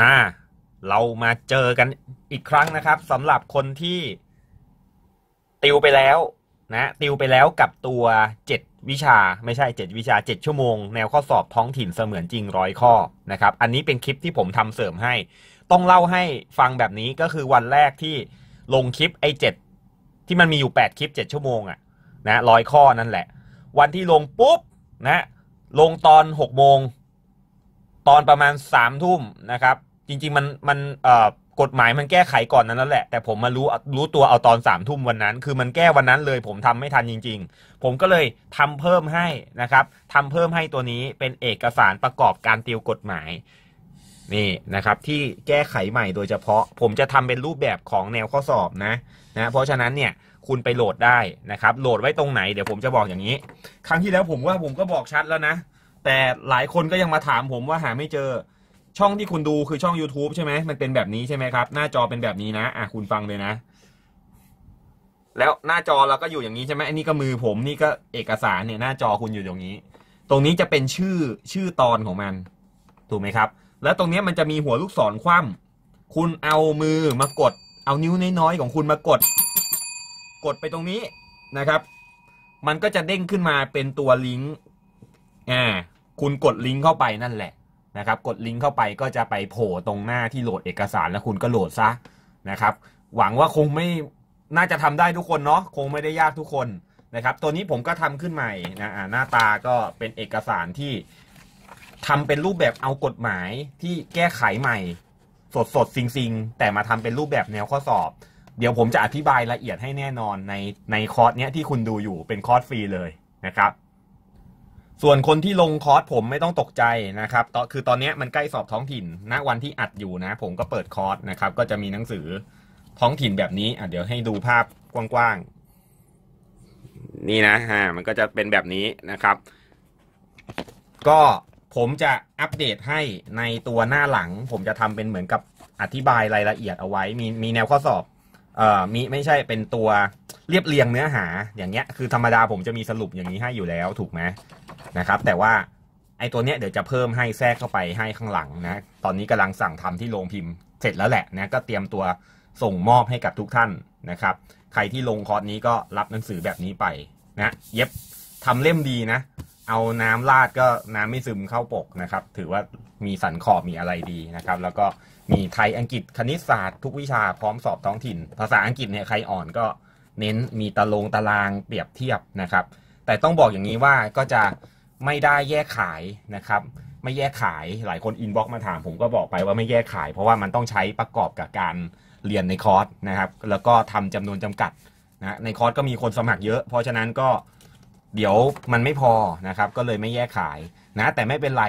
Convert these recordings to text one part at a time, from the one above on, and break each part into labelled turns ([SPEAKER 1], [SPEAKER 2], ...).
[SPEAKER 1] อ่า เรามาเจอกันอีกครั้งนะครับสำหรับคนที่ติวไปแล้วนะติวไปแล้วกับตัวเจ็ดวิชา ไม่ใช่เจ็ดวิชาเจ็ดชั่วโมง แนวข้อสอบท้องถิ่นเสมือนจริงร้อยข้อนะครับ อันนี้เป็นคลิปที่ผมทำเสริมให้ ต้องเล่าให้ฟังแบบนี้ก็คือวันแรกที่ลงคลิปไอ้เจ็ดที่มันมีอยู่แปดคลิปเจ็ดชั่วโมงอะนะร้อยข้อนั่นแหละ วันที่ลงปุ๊บนะ ลงตอนหกโมงตอนประมาณสามทุ่มนะครับ จริง ๆ มันมันกฎหมายมันแก้ไขก่อนนั้นแล้วแหละ แต่ผมมารู้รู้ตัวเอาตอนสามทุ่มวันนั้น คือมันแก้วันนั้นเลย ผมทำไม่ทันจริง ๆ ผมก็เลยทำเพิ่มให้นะครับ ทำเพิ่มให้ตัวนี้เป็นเอกสารประกอบการติวกฎหมาย นี่นะครับ ที่แก้ไขใหม่โดยเฉพาะ ผมจะทำเป็นรูปแบบของแนวข้อสอบนะนะ เพราะฉะนั้นเนี่ยคุณไปโหลดได้นะครับ โหลดไว้ตรงไหนเดี๋ยวผมจะบอกอย่างนี้ ครั้งที่แล้วผมว่าผมก็บอกชัดแล้วนะแต่หลายคนก็ยังมาถามผมว่าหาไม่เจอ ช่องที่คุณดูคือช่อง YouTube ใช่ไหมมันเป็นแบบนี้ใช่ไหมครับ หน้าจอเป็นแบบนี้นะ อ่ะคุณฟังเลยนะ แล้วหน้าจอเราก็อยู่อย่างนี้ใช่ไหมอันนี้ก็มือผม นี่ก็เอกสารเนี่ยหน้าจอคุณอยู่อย่างนี้ ตรงนี้จะเป็นชื่อชื่อตอนของมัน ถูกไหมครับ แล้วตรงนี้มันจะมีหัวลูกศรคว่ำคุณเอามือมากดเอานิ้วน้อยๆของคุณมากด กดไปตรงนี้นะครับ มันก็จะเด้งขึ้นมาเป็นตัวลิงก์อ่าคุณกดลิงก์เข้าไปนั่นแหละนะครับกดลิงก์เข้าไปก็จะไปโผล่ตรงหน้าที่โหลดเอกสารแล้วคุณก็โหลดซะนะครับ หวังว่าคงไม่น่าจะทำได้ทุกคนเนาะคงไม่ได้ยากทุกคนนะครับ ตัวนี้ผมก็ทำขึ้นใหม่นะหน้าตาก็เป็นเอกสารที่ทำเป็นรูปแบบเอากฎหมายที่แก้ไขใหม่ สดสดซิงซิงแต่มาทำเป็นรูปแบบแนวข้อสอบ เดี๋ยวผมจะอธิบายละเอียดให้แน่นอนในในคอร์สเนี้ยที่คุณดูอยู่เป็นคอร์สฟรีเลยนะครับส่วนคนที่ลงคอร์สผมไม่ต้องตกใจนะครับตคือตอนนี้มันใกล้สอบท้องถิ่น ณ วันที่อัดอยู่นะ ผมก็เปิดคอร์สนะครับ ก็จะมีหนังสือท้องถิ่นแบบนี้อ่ะเดี๋ยวให้ดูภาพกว้างๆ นี่นะฮะมันก็จะเป็นแบบนี้นะครับ ก็ผมจะอัปเดตให้ในตัวหน้าหลัง ผมจะทำเป็นเหมือนกับอธิบายรายละเอียดเอาไว้ มีมีแนวข้อสอบ เอ่อ มีไม่ใช่เป็นตัวเรียบเรียงเนื้อหา อย่างเงี้ย คือ ธรรมดาผมจะมีสรุปอย่างนี้ให้อยู่แล้ว ถูกไหมนะครับแต่ว่าไอ้ตัวเนี้ยเดี๋ยวจะเพิ่มให้แทรกเข้าไปให้ข้างหลังนะ ตอนนี้กำลังสั่งทำที่โรงพิมพ์เสร็จแล้วแหละนะก็เตรียมตัวส่งมอบให้กับทุกท่านนะครับ ใครที่ลงคอร์สนี้ก็รับหนังสือแบบนี้ไปนะเย็บ ทำเล่มดีนะ เอาน้ำราดก็น้ำไม่ซึมเข้าปกนะครับถือว่ามีสันขอบมีอะไรดีนะครับ แล้วก็มีไทยอังกฤษคณิตศาสตร์ทุกวิชาพร้อมสอบท้องถิ่น ภาษาอังกฤษเนี่ยใครอ่อนก็เน้นมีตารางตารางเปรียบเทียบนะครับแต่ต้องบอกอย่างนี้ว่าก็จะไม่ได้แยกขายนะครับไม่แยกขายหลายคนอินบ็อกมาถามผมก็บอกไปว่าไม่แยกขาย เพราะว่ามันต้องใช้ประกอบกับการเรียนในคอร์สนะครับ แล้วก็ทำจำนวนจำกัดนะในคอร์สก็มีคนสมัครเยอะ เพราะฉะนั้นก็เดี๋ยวมันไม่พอนะครับก็เลยไม่แยกขายนะ แต่ไม่เป็นไร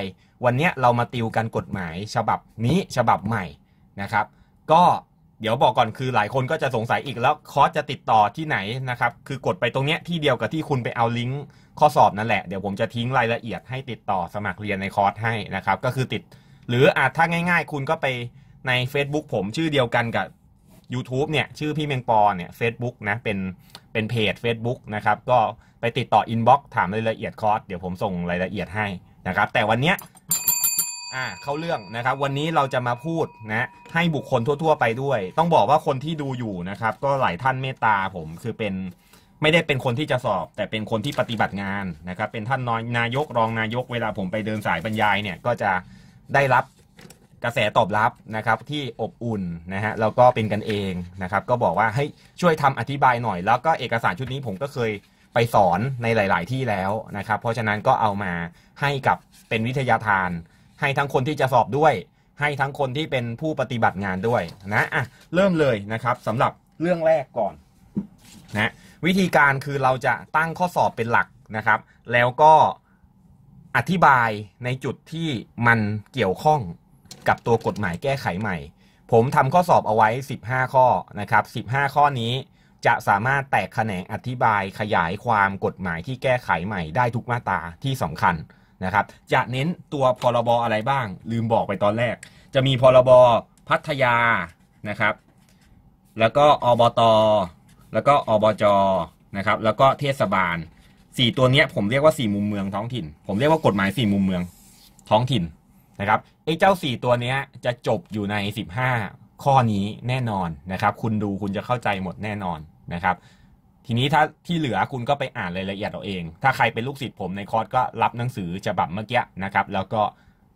[SPEAKER 1] วันนี้เรามาติวกันกฎหมายฉบับนี้ฉบับใหม่นะครับ ก็เดี๋ยวบอกก่อนคือหลายคนก็จะสงสัยอีกแล้วคอร์สจะติดต่อที่ไหนนะครับ คือกดไปตรงเนี้ยที่เดียวกับที่คุณไปเอาลิงก์ข้อสอบนั่นแหละเดี๋ยวผมจะทิ้งรายละเอียดให้ติดต่อสมัครเรียนในคอร์สให้นะครับ ก็คือติด หรืออาจถ้าง่ายๆคุณก็ไปใน Facebook ผมชื่อเดียวกันกับ YouTube เนี่ย ชื่อพี่เมงปอเนี่ยเฟซบุ๊กนะเป็นเป็นเพจ Facebook นะครับก็ไปติดต่ออินบ็อกซ์ถามรายละเอียดคอร์สเดี๋ยวผมส่งรายละเอียดให้นะครับแต่วันเนี้ยอ่าเข้าเรื่องนะครับ วันนี้เราจะมาพูดนะให้บุคคลทั่วๆไปด้วย ต้องบอกว่าคนที่ดูอยู่นะครับ ก็หลายท่านเมตตาผมคือเป็น ไม่ได้เป็นคนที่จะสอบ แต่เป็นคนที่ปฏิบัติงานนะครับ เป็นท่านนนายกรองนายกเวลาผมไปเดินสายบรรยายเนี่ย ก็จะได้รับกระแสตอบรับนะครับที่อบอุ่นนะฮะแล้วก็เป็นกันเองนะครับ ก็บอกว่าให้ช่วยทำอธิบายหน่อย แล้วก็เอกสารชุดนี้ผมก็เคยไปสอนในหลาย ๆ ที่แล้วนะครับเพราะฉะนั้นก็เอามาให้กับเป็นวิทยาทานให้ทั้งคนที่จะสอบด้วยให้ทั้งคนที่เป็นผู้ปฏิบัติงานด้วยนะอ่ะเริ่มเลยนะครับสำหรับเรื่องแรกก่อนนะวิธีการคือเราจะตั้งข้อสอบเป็นหลักนะครับ แล้วก็อธิบายในจุดที่มันเกี่ยวข้องกับตัวกฎหมายแก้ไขใหม่ ผมทำข้อสอบเอาไว้ 15 ข้อนะครับ 15 ข้อนี้จะสามารถแตกแขนงอธิบายขยายความกฎหมายที่แก้ไขใหม่ ได้ทุกมาตราที่สำคัญนะครับจะเน้นตัวพรบอะไรบ้าง ลืมบอกไปตอนแรก จะมีพรบพัทยานะครับ แล้วก็อบต แล้วก็อบจนะครับ แล้วก็เทศบาล 4 ตัวนี้ผมเรียกว่า4มุมเมืองท้องถิ่น ผมเรียกว่ากฎหมาย4มุมเมืองท้องถิ่นนะครับไอ้เจ้า4 ตัวนี้จะจบอยู่ใน 15 ข้อนี้แน่นอนนะครับ คุณดูคุณจะเข้าใจหมดแน่นอนนะครับทีนี้ถ้าที่เหลือคุณก็ไปอ่านรายละเอียดเอาเอง ถ้าใครเป็นลูกศิษย์ผมในคอร์สก็รับหนังสือฉบับเมื่อกี้นะครับ แล้วก็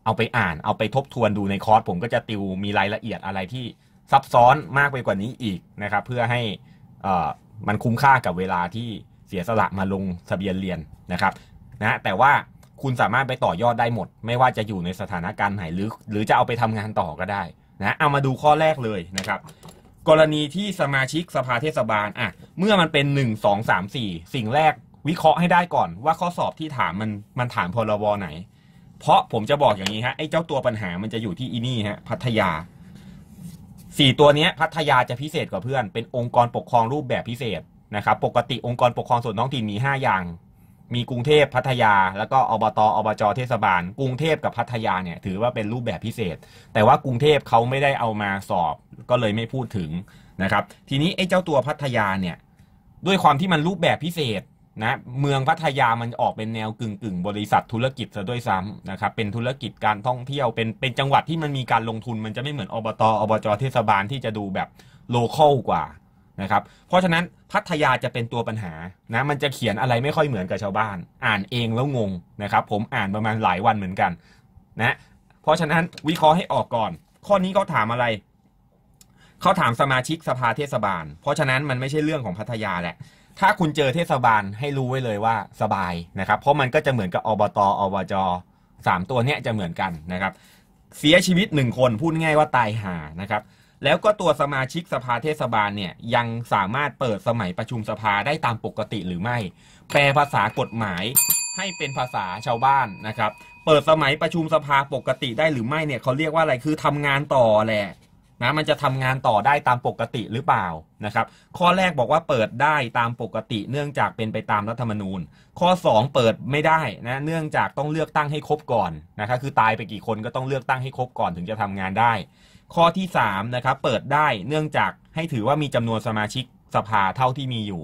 [SPEAKER 1] เอาไปอ่าน เอาไปทบทวนดูในคอร์สผมก็จะติวมีรายละเอียดอะไรที่ซับซ้อนมากไปกว่านี้อีกนะครับเพื่อให้มันคุ้มค่ากับเวลาที่เสียสละมาลงทะเบียนเรียนนะครับนะแต่ว่าคุณสามารถไปต่อยอดได้หมด ไม่ว่าจะอยู่ในสถานการณ์ไหนหรือหรือจะเอาไปทำงานต่อก็ได้นะเอามาดูข้อแรกเลยนะครับกรณีที่สมาชิกสภาเทศบาลอ่ะเมื่อมันเป็นหนึ่งสองสามสี่สิ่งแรกวิเคราะห์ให้ได้ก่อนว่าข้อสอบที่ถามมันมันถามพรบไหน เพราะผมจะบอกอย่างนี้ฮะไอ้เจ้าตัวปัญหามันจะอยู่ที่อีนี่ฮะพัทยาสี่ตัวเนี้ยพัทยาจะพิเศษกว่าเพื่อนเป็นองค์กรปกครองรูปแบบพิเศษนะครับปกติองค์กรปกครองส่วนท้องถิ่นมีห้าอย่างมีกรุงเทพพัทยา แล้วก็อบตอบจเทศบาล กรุงเทพกับพัทยาเนี่ยถือว่าเป็นรูปแบบพิเศษ แต่ว่ากรุงเทพเขาไม่ได้เอามาสอบก็เลยไม่พูดถึงนะครับ ทีนี้ไอ้เจ้าตัวพัทยาเนี่ยด้วยความที่มันรูปแบบพิเศษนะเมืองพัทยามันออกเป็นแนวกึ่งกึ่งบริษัทธุรกิจซะด้วยซ้ำนะครับ เป็นธุรกิจการท่องเที่ยวเป็นเป็นจังหวัดที่มันมีการลงทุน มันจะไม่เหมือนอบตอบจเทศบาลที่จะดูแบบโลเคอลกว่านะครับเพราะฉะนั้นพัทยาจะเป็นตัวปัญหานะมันจะเขียนอะไรไม่ค่อยเหมือนกับชาวบ้าน อ่านเองแล้วงงนะครับ ผมอ่านประมาณหลายวันเหมือนกัน นะ เพราะฉะนั้นวิเคราะห์ให้ออกก่อน ข้อนี้เขาถามอะไรเขาถามสมาชิกสภาเทศบาล เพราะฉะนั้นมันไม่ใช่เรื่องของพัทยาแหละ ถ้าคุณเจอเทศบาลให้รู้ไว้เลยว่าสบายนะครับ เพราะมันก็จะเหมือนกับอบตอบจสามตัวเนี้ยจะเหมือนกันนะครับ เสียชีวิตหนึ่งคนพูดง่ายว่าตายหานะครับแล้วก็ตัวสมาชิกสภาเทศบาลเนี่ยยังสามารถเปิดสมัยประชุมสภาได้ตามปกติหรือไม่ แปลภาษากฎหมายให้เป็นภาษาชาวบ้านนะครับเปิดสมัยประชุมสภาปกติได้หรือไม่เนี่ยเขาเรียกว่าอะไรคือทำงานต่อแหละนะมันจะทำงานต่อได้ตามปกติหรือเปล่านะครับข้อแรกบอกว่าเปิดได้ตามปกติเนื่องจากเป็นไปตามรัฐธรรมนูญ ข้อ 2 เปิดไม่ได้นะเนื่องจากต้องเลือกตั้งให้ครบก่อนนะครับคือตายไปกี่คนก็ต้องเลือกตั้งให้ครบก่อนถึงจะทำงานได้ข้อที่ 3 นะครับ เปิดได้เนื่องจากให้ถือว่ามีจำนวนสมาชิกสภาเท่าที่มีอยู่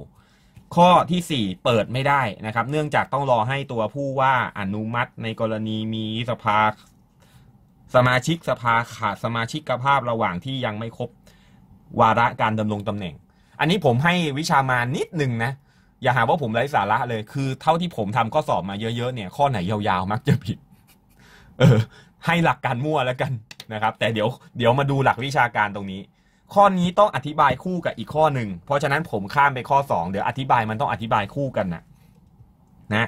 [SPEAKER 1] ข้อที่ 4 เปิดไม่ได้นะครับ เนื่องจากต้องรอให้ตัวผู้ว่าอนุมัติในกรณีมีสภา สมาชิกสภาขาดสมาชิกภาพระหว่างที่ยังไม่ครบวาระการดำรงตำแหน่ง อันนี้ผมให้วิชามานิดนึงนะอย่าหาว่าผมไร้สาระเลย คือเท่าที่ผมทำข้อสอบมาเยอะ ๆเนี่ย ข้อไหนยาวๆมักจะผิด เออ ให้หลักการมั่วแล้วกันนะครับแต่เดี๋ยวเดี๋ยวมาดูหลักวิชาการตรงนี้ ข้อนี้ต้องอธิบายคู่กับอีกข้อหนึ่ง เพราะฉะนั้นผมข้ามไปข้อ2เดี๋ยวอธิบายมันต้องอธิบายคู่กันนะนะ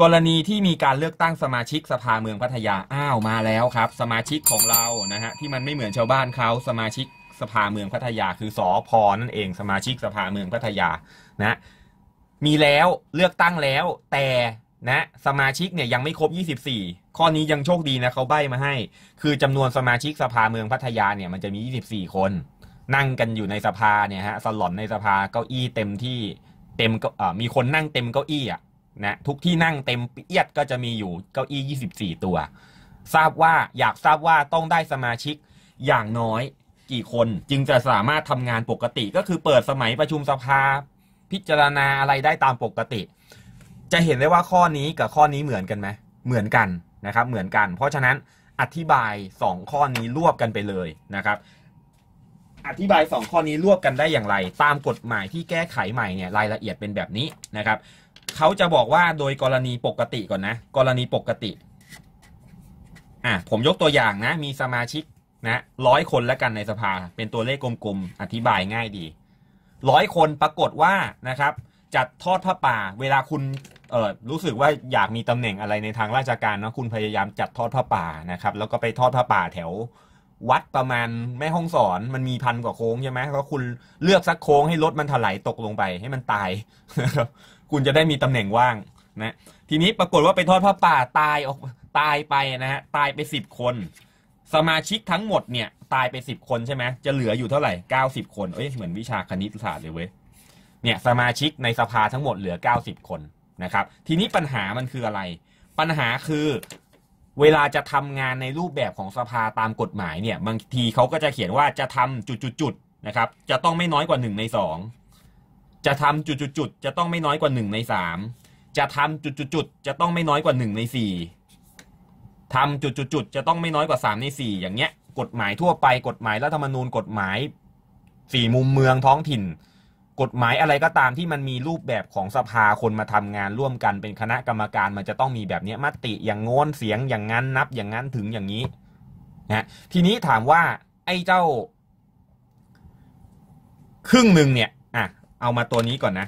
[SPEAKER 1] กรณีที่มีการเลือกตั้งสมาชิกสภาเมืองพัทยา อ้าวมาแล้วครับ สมาชิกของเรานะฮะที่มันไม่เหมือนชาวบ้านเขาสมาชิกสภาเมืองพัทยาคือสอพอนั่นเอง สมาชิกสภาเมืองพัทยานะมีแล้วเลือกตั้งแล้ว แต่นะสมาชิกเนี่ยยังไม่ครบ24ข้อนี้ยังโชคดีนะเขาใบ้มาให้ คือจำนวนสมาชิกสภาเมืองพัทยาเนี่ยมันจะมี24คนนั่งกันอยู่ในสภาเนี่ยฮะสลอนในสภาเก้าอี้เต็มที่เต็มก็มีคนนั่งเต็มเก้าอี้อ่ะนะทุกที่นั่งเต็มเอียดก็จะมีอยู่เก้าอี้24ตัว ทราบว่าอยากทราบว่าต้องได้สมาชิกอย่างน้อยกี่คน จึงจะสามารถทำงานปกติ ก็คือเปิดสมัยประชุมสภาพิจารณาอะไรได้ตามปกติ จะเห็นได้ว่าข้อนี้กับข้อนี้เหมือนกันไหมเหมือนกันนะครับเหมือนกัน เพราะฉะนั้นอธิบาย 2 ข้อนี้รวบกันไปเลยนะครับ อธิบาย 2 ข้อนี้รวบกันได้อย่างไร ตามกฎหมายที่แก้ไขใหม่เนี่ยรายละเอียดเป็นแบบนี้นะครับเขาจะบอกว่าโดยกรณีปกติก่อนนะกรณีปกติอ่ะผมยกตัวอย่างนะ มีสมาชิกนะร้อยคนแล้วกันในสภาเป็นตัวเลขกลมๆอธิบายง่ายดีร้อยคนปรากฏว่านะครับ จัดทอดผ้าป่า เวลาคุณเออรู้สึกว่าอยากมีตำแหน่งอะไรในทางราชการเนาะคุณพยายามจัดทอดผ้าป่านะครับแล้วก็ไปทอดผ้าป่าแถว วัดประมาณแม่ห้องสอนมันมีพันกว่าโค้งใช่ไหมก็คุณเลือกสักโค้งให้รถมันถลายตกลงไป ให้มันตายนะครับ คุณจะได้มีตำแหน่งว่างนะ ทีนี้ปรากฏว่าไปทอดผ้าป่าตายออกตายไปนะฮะตายไปสิบคน สมาชิกทั้งหมดเนี่ย ตายไปสิบคนใช่ไหมจะเหลืออยู่เท่าไหร่เก้าสิบคนเอ้ยเหมือนวิชาคณิตศาสตร์เลยเว้ยเนี่ยสมาชิกในสภาทั้งหมดเหลือเก้าสิบคนนะครับทีนี้ปัญหามันคืออะไร ปัญหาคือเวลาจะทำงานในรูปแบบของสภาตามกฎหมายเนี่ยบางทีเขาก็จะเขียนว่าจะทำจุดๆนะครับ จะต้องไม่น้อยกว่า 1 ใน2จะทำจุดๆจะต้องไม่น้อยกว่า1ใน3 จะทำจุดๆจะต้องไม่น้อยกว่า1ใน4 ทำจุดๆจะต้องไม่น้อยกว่า 3 ใน 4 อย่างเงี้ยกฎหมายทั่วไปกฎหมายรัฐธรรมนูญกฎหมายสี่มุมเมืองท้องถิ่นกฎหมายอะไรก็ตามที่มันมีรูปแบบของสภาคนมาทำงานร่วมกัน เป็นคณะกรรมการมันจะต้องมีแบบนี้มติอย่างงนเสียงอย่างนั้นนับอย่างนั้นถึงอย่างนี้นะทีนี้ถามว่า ไอ้เจ้า ครึ่งหนึ่งเนี่ยอ่ะเอามาตัวนี้ก่อนนะ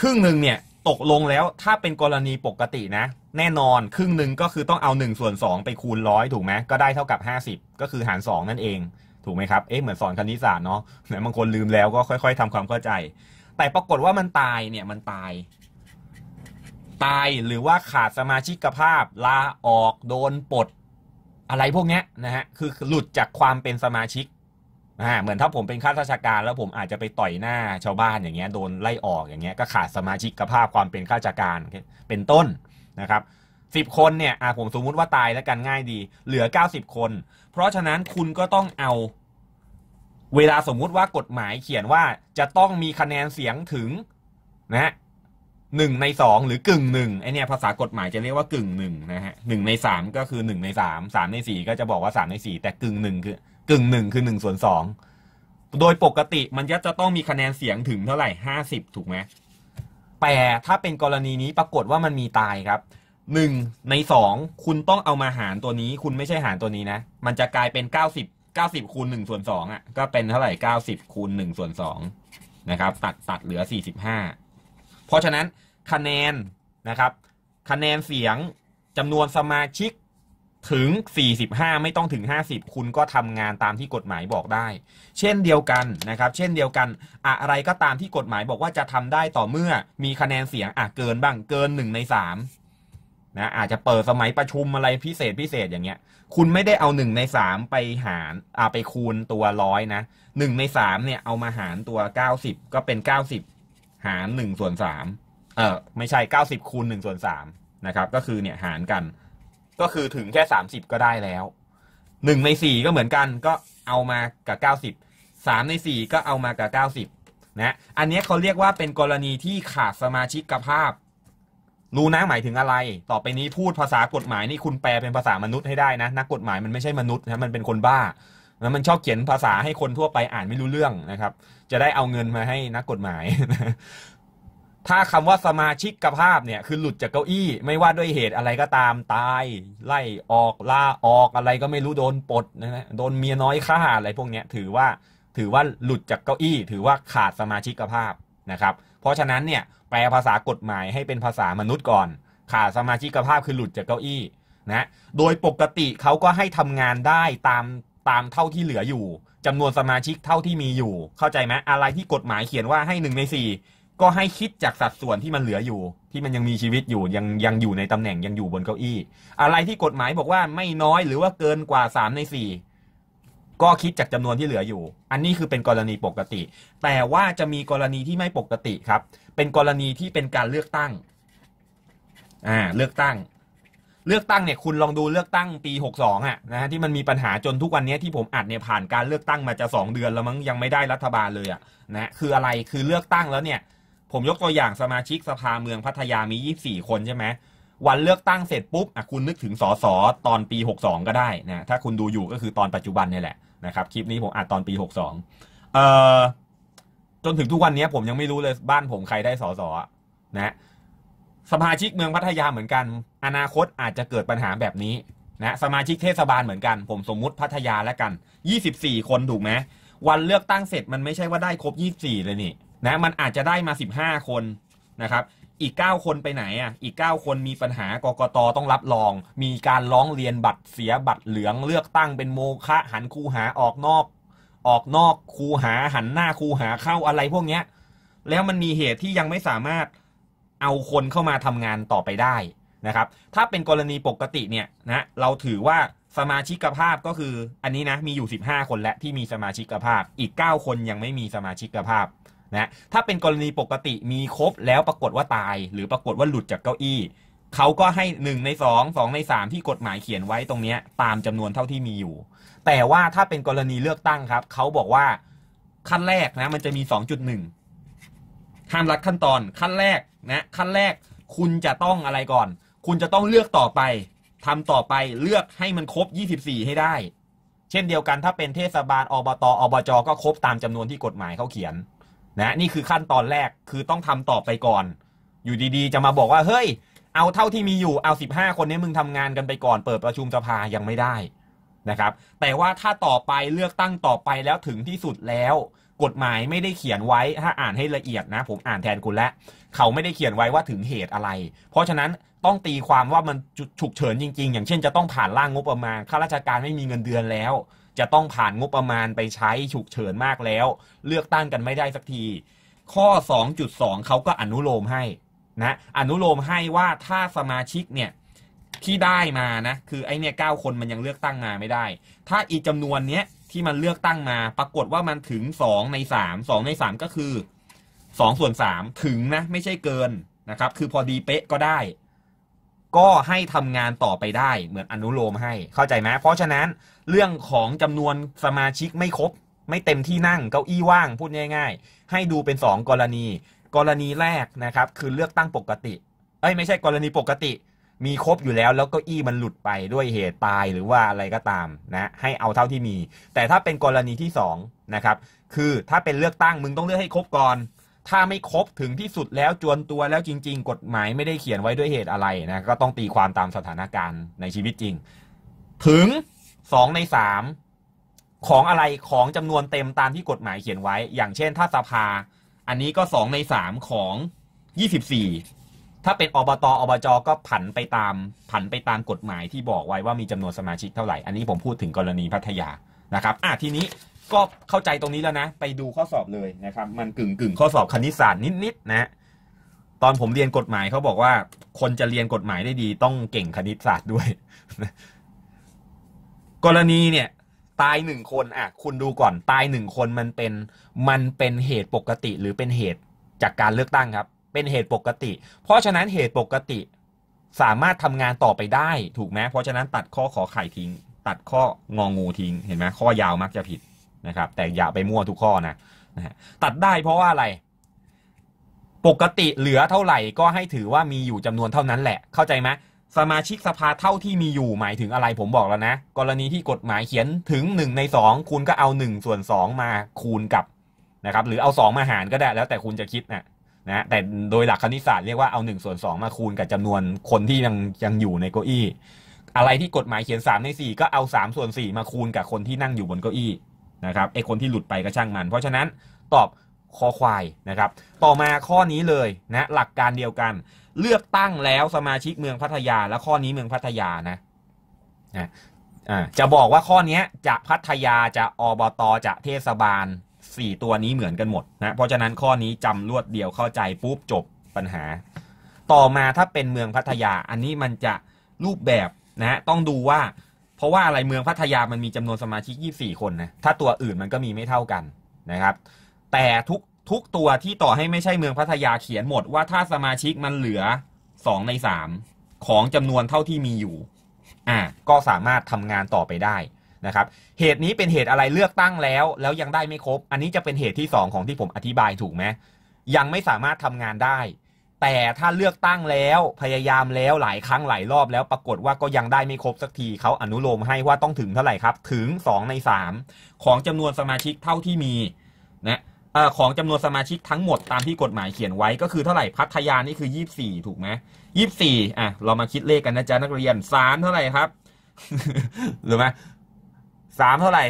[SPEAKER 1] ครึ่งหนึ่งเนี่ยตกลงแล้วถ้าเป็นกรณีปกตินะ แน่นอนครึ่งหนึ่งก็คือต้องเอา1ส่วน2ไปคูณร้อยถูกไหมก็ได้เท่ากับ50ก็คือหาร2นั่นเองถูกไหมครับ เอ๊ะ เหมือนสอนคณิตศาสตร์เนาะ ไหนบางคนลืมแล้วก็ค่อยๆ ทำความเข้าใจ แต่ปรากฏว่ามันตายเนี่ยมันตาย ตายหรือว่าขาดสมาชิกภาพลาออก โดนปลดอะไรพวกนี้นะฮะ คือหลุดจากความเป็นสมาชิกะฮะเหมือนถ้าผมเป็นข้าราชการ แล้วผมอาจจะไปต่อยหน้าชาวบ้านอย่างเงี้ยโดนไล่ออกอย่างเงี้ย ก็ขาดสมาชิกภาพความเป็นข้าราชการ เป็นต้นนะครับ สิบคนเนี่ย อ่าผมสมมุติว่าตายแล้วกันง่ายดี เหลือเก้าสิบคนเพราะฉะนั้นคุณก็ต้องเอาเวลาสมมุติว่ากฎหมายเขียนว่าจะต้องมีคะแนนเสียงถึงนะฮะหนึ่งในสองหรือกึ่งหนึ่งไอเนี่ยภาษากฎหมายจะเรียกว่ากึ่งหนึ่งนะฮะหนึ่งในสามก็คือหนึ่งในสามสามในสี่ก็จะบอกว่าสามในสี่แต่กึ่งหนึ่งคือกึ่งหนึ่งคือหนึ่งส่วนสองโดยปกติมันจะต้องมีคะแนนเสียงถึงเท่าไหร่ห้าสิบถูกไหมแต่ถ้าเป็นกรณีนี้ปรากฏว่ามันมีตายครับหนึ่งในสองคุณต้องเอามาหารตัวนี้คุณไม่ใช่หารตัวนี้นะ มันจะกลายเป็นเก้าสิบเก้าสิบคูณหนึ่งส่วนสองอ่ะก็เป็นเท่าไหร่เก้าสิบคูณหนึ่งส่วนสองนะครับตัดตัดเหลือสี่สิบห้าเพราะฉะนั้นคะแนนนะครับ คะแนนเสียงจำนวนสมาชิกถึงสสี่ิบห้าไม่ต้องถึงห้าสิบคุณก็ทำงานตามที่กฎหมายบอกได้ เช่นเดียวกันนะครับ เช่นเดียวกันอะไรก็ตามที่กฎหมายบอกว่าจะทำได้ต่อเมื่อมีคะแนนเสียงอ่ะเกินบ้างเกินหนึ่งในสามนะอาจจะเปิดสมัยประชุมอะไรพิเศษพิเศษอย่างเงี้ย คุณไม่ได้เอาหนึ่งในสามไปหารอ่าไปคูณตัวร้อยนะหนึ่งในสามเนี่ยเอามาหารตัวเก้าสิบก็เป็นเก้าสิบหารหนึ่งส่วนสามเออไม่ใช่เก้าสิบคูณหนึ่งส่วนสามนะครับ ก็คือเนี่ยหารกัน ก็คือถึงแค่สามสิบก็ได้แล้วหนึ่งในสี่ก็เหมือนกันก็เอามากับเก้าสิบสามในสี่ก็เอามากับเก้าสิบนะ อันนี้เขาเรียกว่าเป็นกรณีที่ขาดสมาชิกกภาพรู้นะหมายถึงอะไร ต่อไปนี้พูดภาษากฎหมาย นี่คุณแปลเป็นภาษามนุษย์ให้ได้นะ นักกฎหมายมันไม่ใช่มนุษย์นะ มันเป็นคนบ้า แล้วมันชอบเขียนภาษาให้คนทั่วไปอ่านไม่รู้เรื่องนะครับ จะได้เอาเงินมาให้นักกฎหมาย ถ้าคำว่าสมาชิกกภาพเนี่ย คือหลุดจากเก้าอี้ ไม่ว่าด้วยเหตุอะไรก็ตาม ตาย ไล่ออกลาออกอะไรก็ไม่รู้โดนปลดนะ โดนเมียน้อยฆ่าอะไรพวกเนี้ย ถือว่า ถือว่าหลุดจากเก้าอี้ ถือว่าขาดสมาชิกภาพนะครับ เพราะฉะนั้นเนี่ยแปลภาษากฎหมายให้เป็นภาษามนุษย์ก่อนขาดสมาชิกภาพคือหลุดจากเก้าอี้นะโดยปกติเขาก็ให้ทำงานได้ตามตามเท่าที่เหลืออยู่จำนวนสมาชิกเท่าที่มีอยู่ เข้าใจไหมอะไรที่กฎหมายเขียนว่าให้หนึ่งในสี่ก็ให้คิดจากสัดส่วนที่มันเหลืออยู่ ที่มันยังมีชีวิตอยู่ ยังยังอยู่ในตำแหน่งยังอยู่บนเก้าอี้ อะไรที่กฎหมายบอกว่าไม่น้อยหรือว่าเกินกว่าสามในสี่ก็คิดจากจำนวนที่เหลืออยู่ อันนี้คือเป็นกรณีปกติ แต่ว่าจะมีกรณีที่ไม่ปกติครับ เป็นกรณีที่เป็นการเลือกตั้ง อ่า เลือกตั้ง เลือกตั้งเนี่ย คุณลองดูเลือกตั้งปี62อ่ะนะฮะที่มันมีปัญหาจนทุกวันนี้ที่ผมอัดเนี่ยผ่านการเลือกตั้งมาจะ2เดือนแล้วมั้งยังไม่ได้รัฐบาลเลยอ่ะ นะ คืออะไร คือเลือกตั้งแล้วเนี่ย ผมยกตัวอย่างสมาชิกสภาเมืองพัทยามี24 คนใช่ไหมวันเลือกตั้งเสร็จปุ๊บ อ่ะ คุณนึกถึงสสตอนปี62ก็ได้นะถ้าคุณดูอยู่ก็คือตอนปัจจุบันนี่แหละนะครับ คลิปนี้ผมอัดตอนปีหกสองจนถึงทุกวันนี้ผมยังไม่รู้เลยบ้านผมใครได้สอสอนะ สมาชิกเมืองพัทยาเหมือนกัน อนาคตอาจจะเกิดปัญหาแบบนี้นะสมาชิกเทศบาลเหมือนกัน ผมสมมุติพัทยาแล้วกันยี่สสิบี่คนถูกไหมวันเลือกตั้งเสร็จมันไม่ใช่ว่าได้ครบยี่สี่เลยนี่นะมันอาจจะได้มาสิบห้าคนนะครับอีก 9 คนไปไหนอ่ะ อีก 9 คนมีปัญหากกตต้องรับรอง มีการร้องเรียนบัตรเสียบัตรเหลืองเลือกตั้งเป็นโมฆะหันคูหาออกนอกออกนอกคูหาหันหน้าคูหาเข้าอะไรพวกเนี้ย แล้วมันมีเหตุที่ยังไม่สามารถเอาคนเข้ามาทำงานต่อไปได้นะครับ ถ้าเป็นกรณีปกติเนี่ยนะเราถือว่าสมาชิกภาพก็คือ อันนี้นะมีอยู่ 15 คนและที่มีสมาชิกภาพ อีก 9 คนยังไม่มีสมาชิกภาพนะถ้าเป็นกรณีปกติมีครบแล้วปรากฏว่าตายหรือปรากฏว่าหลุดจากเก้าอี้เขาก็ให้หนึ่งในสองสองในสามที่กฎหมายเขียนไว้ตรงนี้ ตามจำนวนเท่าที่มีอยู่ แต่ว่าถ้าเป็นกรณีเลือกตั้งครับเขาบอกว่าขั้นแรกนะ มันจะมีสองจุดหนึ่งห้ามรัดขั้นตอนขั้นแรกนะขั้นแรกคุณจะต้องอะไรก่อน คุณจะต้องเลือกต่อไป ทำต่อไปเลือกให้มันครบยี่สสิบี่ให้ได้ เช่นเดียวกันถ้าเป็นเทศบาลอบตอบจ ก็ครบตามจำนวนที่กฎหมายเขาเขียนนะนี่คือขั้นตอนแรกคือต้องทำต่อไปก่อน อยู่ดีๆ จะมาบอกว่า เฮ้ย เอาเท่าที่มีอยู่เอา 15 คนนี้มึงทำงานกันไปก่อน เปิดประชุมสภายังไม่ได้นะครับ แต่ว่าถ้าต่อไปเลือกตั้งต่อไปแล้วถึงที่สุดแล้ว กฎหมายไม่ได้เขียนไว้ถ้าอ่านให้ละเอียดนะผมอ่านแทนคุณและเขาไม่ได้เขียนไว้ว่าถึงเหตุอะไร เพราะฉะนั้นต้องตีความว่ามันฉุกเฉินจริงๆ อย่างเช่นจะต้องผ่านร่างงบประมาณข้าราชการไม่มีเงินเดือนแล้วจะต้องผ่านงบประมาณไปใช้ฉุกเฉินมากแล้ว เลือกตั้งกันไม่ได้สักที ข้อ 2.2เขาก็อนุโลมให้นะ อนุโลมให้ว่าถ้าสมาชิกเนี่ย ที่ได้มานะ คือไอเนี่ยเก้าคนมันยังเลือกตั้งมาไม่ได้ ถ้าอีกจำนวนเนี้ยที่มันเลือกตั้งมา ปรากฏว่ามันถึงสองในสามสองในสามก็คือสองส่วนสามถึงนะ ไม่ใช่เกินนะครับ คือพอดีเป๊ะก็ได้ ก็ให้ทำงานต่อไปได้ เหมือนอนุโลมให้เข้าใจไหมเพราะฉะนั้นเรื่องของจำนวนสมาชิกไม่ครบ ไม่เต็มที่นั่ง เก้าอี้ว่างพูดง่าย ๆ ให้ดูเป็น 2 กรณี กรณีแรกนะครับคือเลือกตั้งปกติ เอ้ยไม่ใช่กรณีปกติ มีครบอยู่แล้วแล้วเก้าอี้มันหลุดไปด้วยเหตุตายหรือว่าอะไรก็ตามนะ ให้เอาเท่าที่มี แต่ถ้าเป็นกรณีที่2นะครับ คือถ้าเป็นเลือกตั้งมึงต้องเลือกให้ครบก่อน ถ้าไม่ครบถึงที่สุดแล้วจวนตัวแล้วจริง ๆ กฎหมายไม่ได้เขียนไว้ด้วยเหตุอะไรนะก็ต้องตีความตามสถานการณ์ ในชีวิตจริง ถึงสองในสามของอะไรของจำนวนเต็มตามที่กฎหมายเขียนไว้ อย่างเช่น ถ้าสภา อันนี้ก็สองในสามของยี่สิบสี่ถ้าเป็นอบตอบจก็ผันไปตามผันไปตามกฎหมายที่บอกไว้ว่ามีจำนวนสมาชิกเท่าไหร่อันนี้ผมพูดถึงกรณีพัทยานะครับ อ่ะทีนี้ก็เข้าใจตรงนี้แล้วนะ ไปดูข้อสอบเลยนะครับ มันกึ่งกึ่งข้อสอบคณิตศาสตร์นิดๆนะ ตอนผมเรียนกฎหมายเขาบอกว่าคนจะเรียนกฎหมายได้ดี ต้องเก่งคณิตศาสตร์ด้วยกรณีเนี่ยตายหนึ่งคนอ่ะคุณดูก่อนตายหนึ่งคนมันเป็นมันเป็นเหตุปกติหรือเป็นเหตุจากการเลือกตั้งครับ เป็นเหตุปกติ เพราะฉะนั้นเหตุปกติสามารถทำงานต่อไปได้ ถูกไหมเพราะฉะนั้นตัดข้อขอไข่ทิ้ง ตัดข้ององูทิ้ง เห็นไหมข้อยาวมักจะผิดนะครับ แต่อย่าไปมั่วทุกข้อนะนะ ตัดได้เพราะว่าอะไร ปกติเหลือเท่าไหร่ก็ให้ถือว่ามีอยู่จำนวนเท่านั้นแหละ เข้าใจไหมสมาชิกสภาเท่าที่มีอยู่หมายถึงอะไรผมบอกแล้วนะกรณีที่กฎหมายเขียนถึง 1 ใน 2คุณก็เอา1ส่วน2มาคูณกับนะครับ หรือเอา 2 มาหารก็ได้ แล้วแต่คุณจะคิดนะนะแต่โดยหลักคณิตศาสตร์เรียกว่าเอา1ส่วน2 มาคูณกับจำนวนคนที่ยังยังอยู่ในเก้าอี้ อะไรที่กฎหมายเขียน3ใน4 ก็เอา3ส่วน4มาคูณกับคนที่นั่งอยู่บนเก้าอี้นะครับไอคนที่หลุดไปก็ช่างมัน เพราะฉะนั้นตอบคอควายนะครับต่อมาข้อนี้เลยนะหลักการเดียวกันเลือกตั้งแล้วสมาชิกเมืองพัทยา และข้อนี้เมืองพัทยานะนะจะบอกว่าข้อนี้จะพัทยาจะอบตจะเทศบาล4ตัวนี้เหมือนกันหมดนะเพราะฉะนั้นข้อนี้จำรวดเดียวเข้าใจปุ๊บจบปัญหา ต่อมาถ้าเป็นเมืองพัทยาอันนี้มันจะรูปแบบนะะต้องดูว่า เพราะว่าอะไรเมืองพัทยามันมีจำนวนสมาชิก24คนนะถ้าตัวอื่นมันก็มีไม่เท่ากันนะครับ แต่ทุกทุกตัวที่ต่อให้ไม่ใช่เมืองพัทยาเขียนหมดว่า ถ้าสมาชิกมันเหลือสองในสามของจำนวนเท่าที่มีอยู่อ่าก็สามารถทำงานต่อไปได้นะครับ เหตุนี้เป็นเหตุอะไรเลือกตั้งแล้ว แล้วยังได้ไม่ครบ อันนี้จะเป็นเหตุที่สองของที่ผมอธิบายถูกไหมยังไม่สามารถทำงานได้ แต่ถ้าเลือกตั้งแล้วพยายามแล้วหลายครั้งหลายรอบแล้วปรากฏว่าก็ยังได้ไม่ครบสักทีเขาอนุโลมให้ว่าต้องถึงเท่าไหร่ครับ ถึง 2 ใน3ของจำนวนสมาชิกเท่าที่มีของจำนวนสมาชิกทั้งหมดตามที่กฎหมายเขียนไว้ก็คือเท่าไหร่ พัทยานี่คือ 24 ถูกไหมยี่ี่อ่ะเรามาคิดเลขกันนะจ๊ะ นักเรียนสามเท่าไหร่ครับหรือไหมสามเท่าไหร่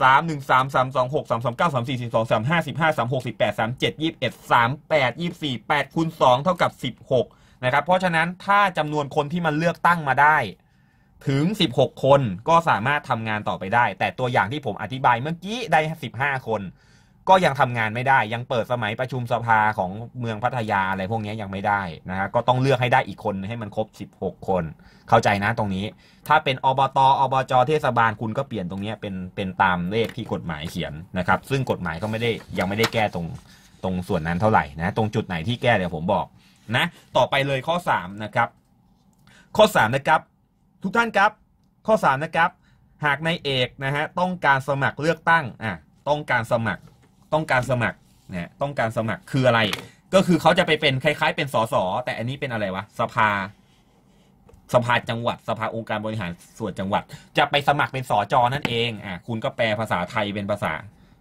[SPEAKER 1] สามหนึ่งสามสามสองหกสามสองเก้าสามสี่สิบสองสามห้าสิบห้าสามหกสิบแปดสามเจ็ดยี่สิบเอ็ดสามแปดยี่สี่แปดคูณสองเท่ากับสิบหกนะครับ เพราะฉะนั้นถ้าจำนวนคนที่มันเลือกตั้งมาได้ ถึง 16 คนก็สามารถทำงานต่อไปได้ แต่ตัวอย่างที่ผมอธิบายเมื่อกี้ได้15คนก็ยังทำงานไม่ได้ยังเปิดสมัยประชุมสภาของเมืองพัทยา อะไรพวกนี้ยังไม่ได้นะฮะก็ต้องเลือกให้ได้อีกคนให้มันครบ 16 คน เข้าใจนะตรงนี้ ถ้าเป็นอบตอบจเทศบาลคุณก็เปลี่ยนตรงนี้เป็นเป็นตามเลขที่กฎหมายเขียนนะครับซึ่งกฎหมายก็ไม่ได้ยังไม่ได้แก้ตรงตรงส่วนนั้นเท่าไหร่นะตรงจุดไหนที่แก้เดี๋ยวผมบอก นะต่อไปเลยข้อ3นะครับข้อ3นะครับทุกท่านครับข้อ3นะครับหากในเอกนะฮะต้องการสมัครเลือกตั้งอ่ะต้องการสมัครต้องการสมัครนะต้องการสมัคร คืออะไร ก็คือเขาจะไปเป็นคล้ายๆ เป็นสส แต่อันนี้เป็นอะไรวะ สภา สภาจังหวัด สภาองค์การบริหารส่วนจังหวัด จะไปสมัครเป็นสอจอนั่นเอง อ่ะคุณก็แปลภาษาไทยเป็นภาษา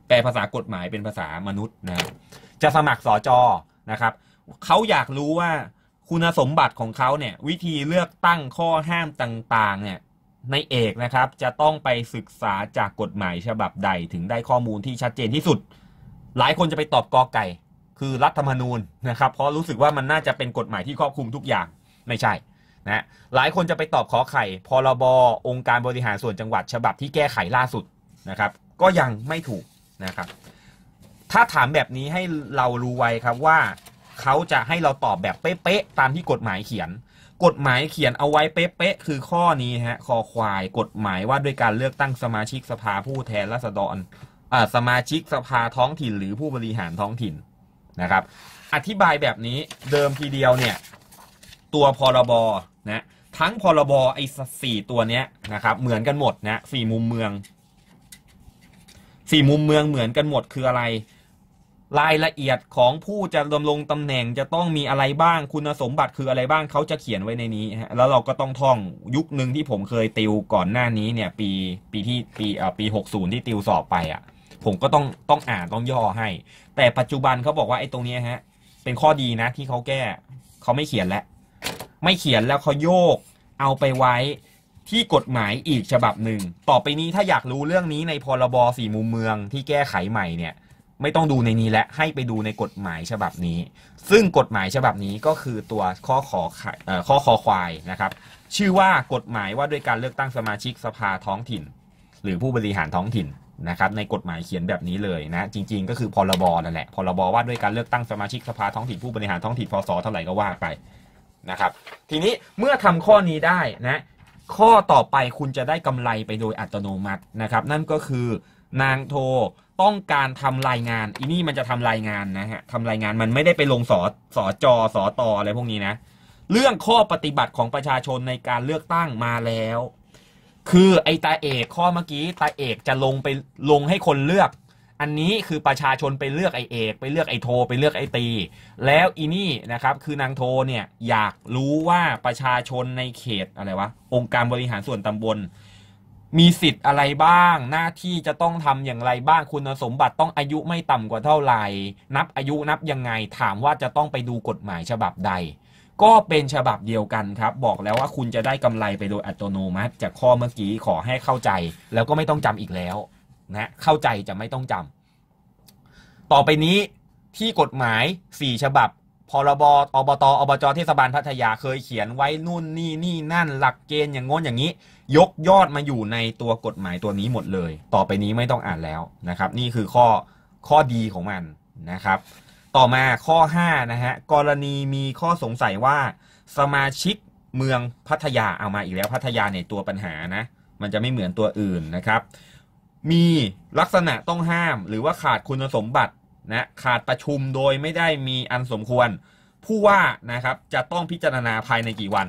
[SPEAKER 1] แปลภาษากฎหมายเป็นภาษามนุษย์นะจะสมัครสอจอนะครับ เขาอยากรู้ว่าคุณสมบัติของเขาเนี่ย วิธีเลือกตั้งข้อห้ามต่างๆเนี่ย ในเอกนะครับ จะต้องไปศึกษาจากกฎหมายฉบับใดถึงได้ข้อมูลที่ชัดเจนที่สุดหลายคนจะไปตอบกอไก่ คือรัฐธรรมนูญนะครับเพราะรู้สึกว่ามันน่าจะเป็นกฎหมายที่ครอบคลุมทุกอย่างไม่ใช่นะหลายคนจะไปตอบขอไข่พรบองค์การบริหารส่วนจังหวัดฉบับที่แก้ไขล่าสุดนะครับ ก็ยังไม่ถูกนะครับ ถ้าถามแบบนี้ให้เรารู้ไว้ครับว่าเขาจะให้เราตอบแบบเป๊ะๆตามที่กฎหมายเขียน กฎหมายเขียนเอาไว้เป๊ะๆคือข้อนี้ฮะคอควายกฎหมายว่าด้วยการเลือกตั้งสมาชิกสภาผู้แทนราษฎรสมาชิกสภาท้องถิ่นหรือผู้บริหารท้องถิ่นนะครับ อธิบายแบบนี้เดิมทีเดียวเนี่ย ตัวพรบนะ ทั้งพรบไอ้สี่ตัวเนี้ยนะครับเหมือนกันหมดนะสี่มุมเมืองสี่มุมเมืองเหมือนกันหมดคืออะไร รายละเอียดของผู้จะดำรงตำแหน่งจะต้องมีอะไรบ้างคุณสมบัติคืออะไรบ้างเขาจะเขียนไว้ในนี้แล้วเราก็ต้องท่องยุคหนึ่งที่ผมเคยติวก่อนหน้านี้เนี่ย ปีปีที่ปีเอ่อปีหกศูนย์ที่ติวสอบไปอะ่ะผมก็ต้องต้องอ่านต้องย่อให้ แต่ปัจจุบันเขาบอกว่าไอ้ตรงนี้ฮะ เป็นข้อดีนะที่เขาแก้เขาไม่เขียนแล้ว ไม่เขียนแล้วเขาโยกเอาไปไว้ที่กฎหมายอีกฉบับหนึ่ง ต่อไปนี้ถ้าอยากรู้เรื่องนี้ในพรบสี่มุมเมือง ที่แก้ไขใหม่เนี่ย ไม่ต้องดูในนี้และให้ไปดูในกฎหมายฉบับนี้ ซึ่งกฎหมายฉบับนี้ก็คือตัวข้อขอข้อขอควายนะครับ ชื่อว่ากฎหมายว่าด้วยการเลือกตั้งสมาชิกสภาท้องถิ่น หรือผู้บริหารท้องถิ่นนะครับในกฎหมายเขียนแบบนี้เลยนะ จริงๆก็คือพรบนั่นแหละพรบว่าด้วยการเลือกตั้งสมาชิกสภาท้องถิ่นผู้บริหารท้องถิ่นพศเท่าไหร่ก็ว่าไปนะครับ ทีนี้เมื่อทำข้อนี้ได้นะ ข้อต่อไปคุณจะได้กำไรไปโดยอัตโนมัตินะครับ นั่นก็คือ นางโทต้องการทำรายงาน อีนี่มันจะทำรายงานนะฮะทำรายงานมันไม่ได้ไปลงสอสอจอสอตออะไรพวกนี้นะ เรื่องข้อปฏิบัติของประชาชนในการเลือกตั้งมาแล้วคือไอ้ตาเอก ข้อเมื่อกี้ตาเอกจะลงไปลงให้คนเลือก อันนี้คือประชาชนไปเลือกไอเอก ไปเลือกไอโทไปเลือกไอตีแล้วอีนี่นะครับคือนางโทเนี่ยอยากรู้ว่าประชาชนในเขตอะไรวะองค์การบริหารส่วนตำบลมีสิทธิ์อะไรบ้าง หน้าที่จะต้องทำอย่างไรบ้าง คุณสมบัติต้องอายุไม่ต่ำกว่าเท่าไหร่นับอายุนับยังไงถามว่าจะต้องไปดูกฎหมายฉบับใดก็เป็นฉบับเดียวกันครับ บอกแล้วว่าคุณจะได้กำไรไปโดยอัตโนมัติ จากข้อเมื่อกี้ขอให้เข้าใจ แล้วก็ไม่ต้องจำอีกแล้ว นะ เข้าใจจะไม่ต้องจำต่อไปนี้ที่กฎหมาย4ฉบับพรบอบตอบจเทศบาลพัทยาเคยเขียนไว้นู่นนี่ นี่ นั่นหลักเกณฑ์อย่างงน้นอย่างนี้ ยกยอดมาอยู่ในตัวกฎหมายตัวนี้หมดเลย ต่อไปนี้ไม่ต้องอ่านแล้วนะครับ นี่คือข้อข้อดีของมันนะครับต่อมาข้อ5นะฮะกรณีมีข้อสงสัยว่า สมาชิกเมืองพัทยา เอามาอีกแล้วพัทยาในตัวปัญหานะ มันจะไม่เหมือนตัวอื่นนะครับ มีลักษณะต้องห้าม หรือว่าขาดคุณสมบัตินะขาดประชุมโดยไม่ได้มีอันสมควร ผู้ว่านะครับจะต้องพิจารณาภายในกี่วัน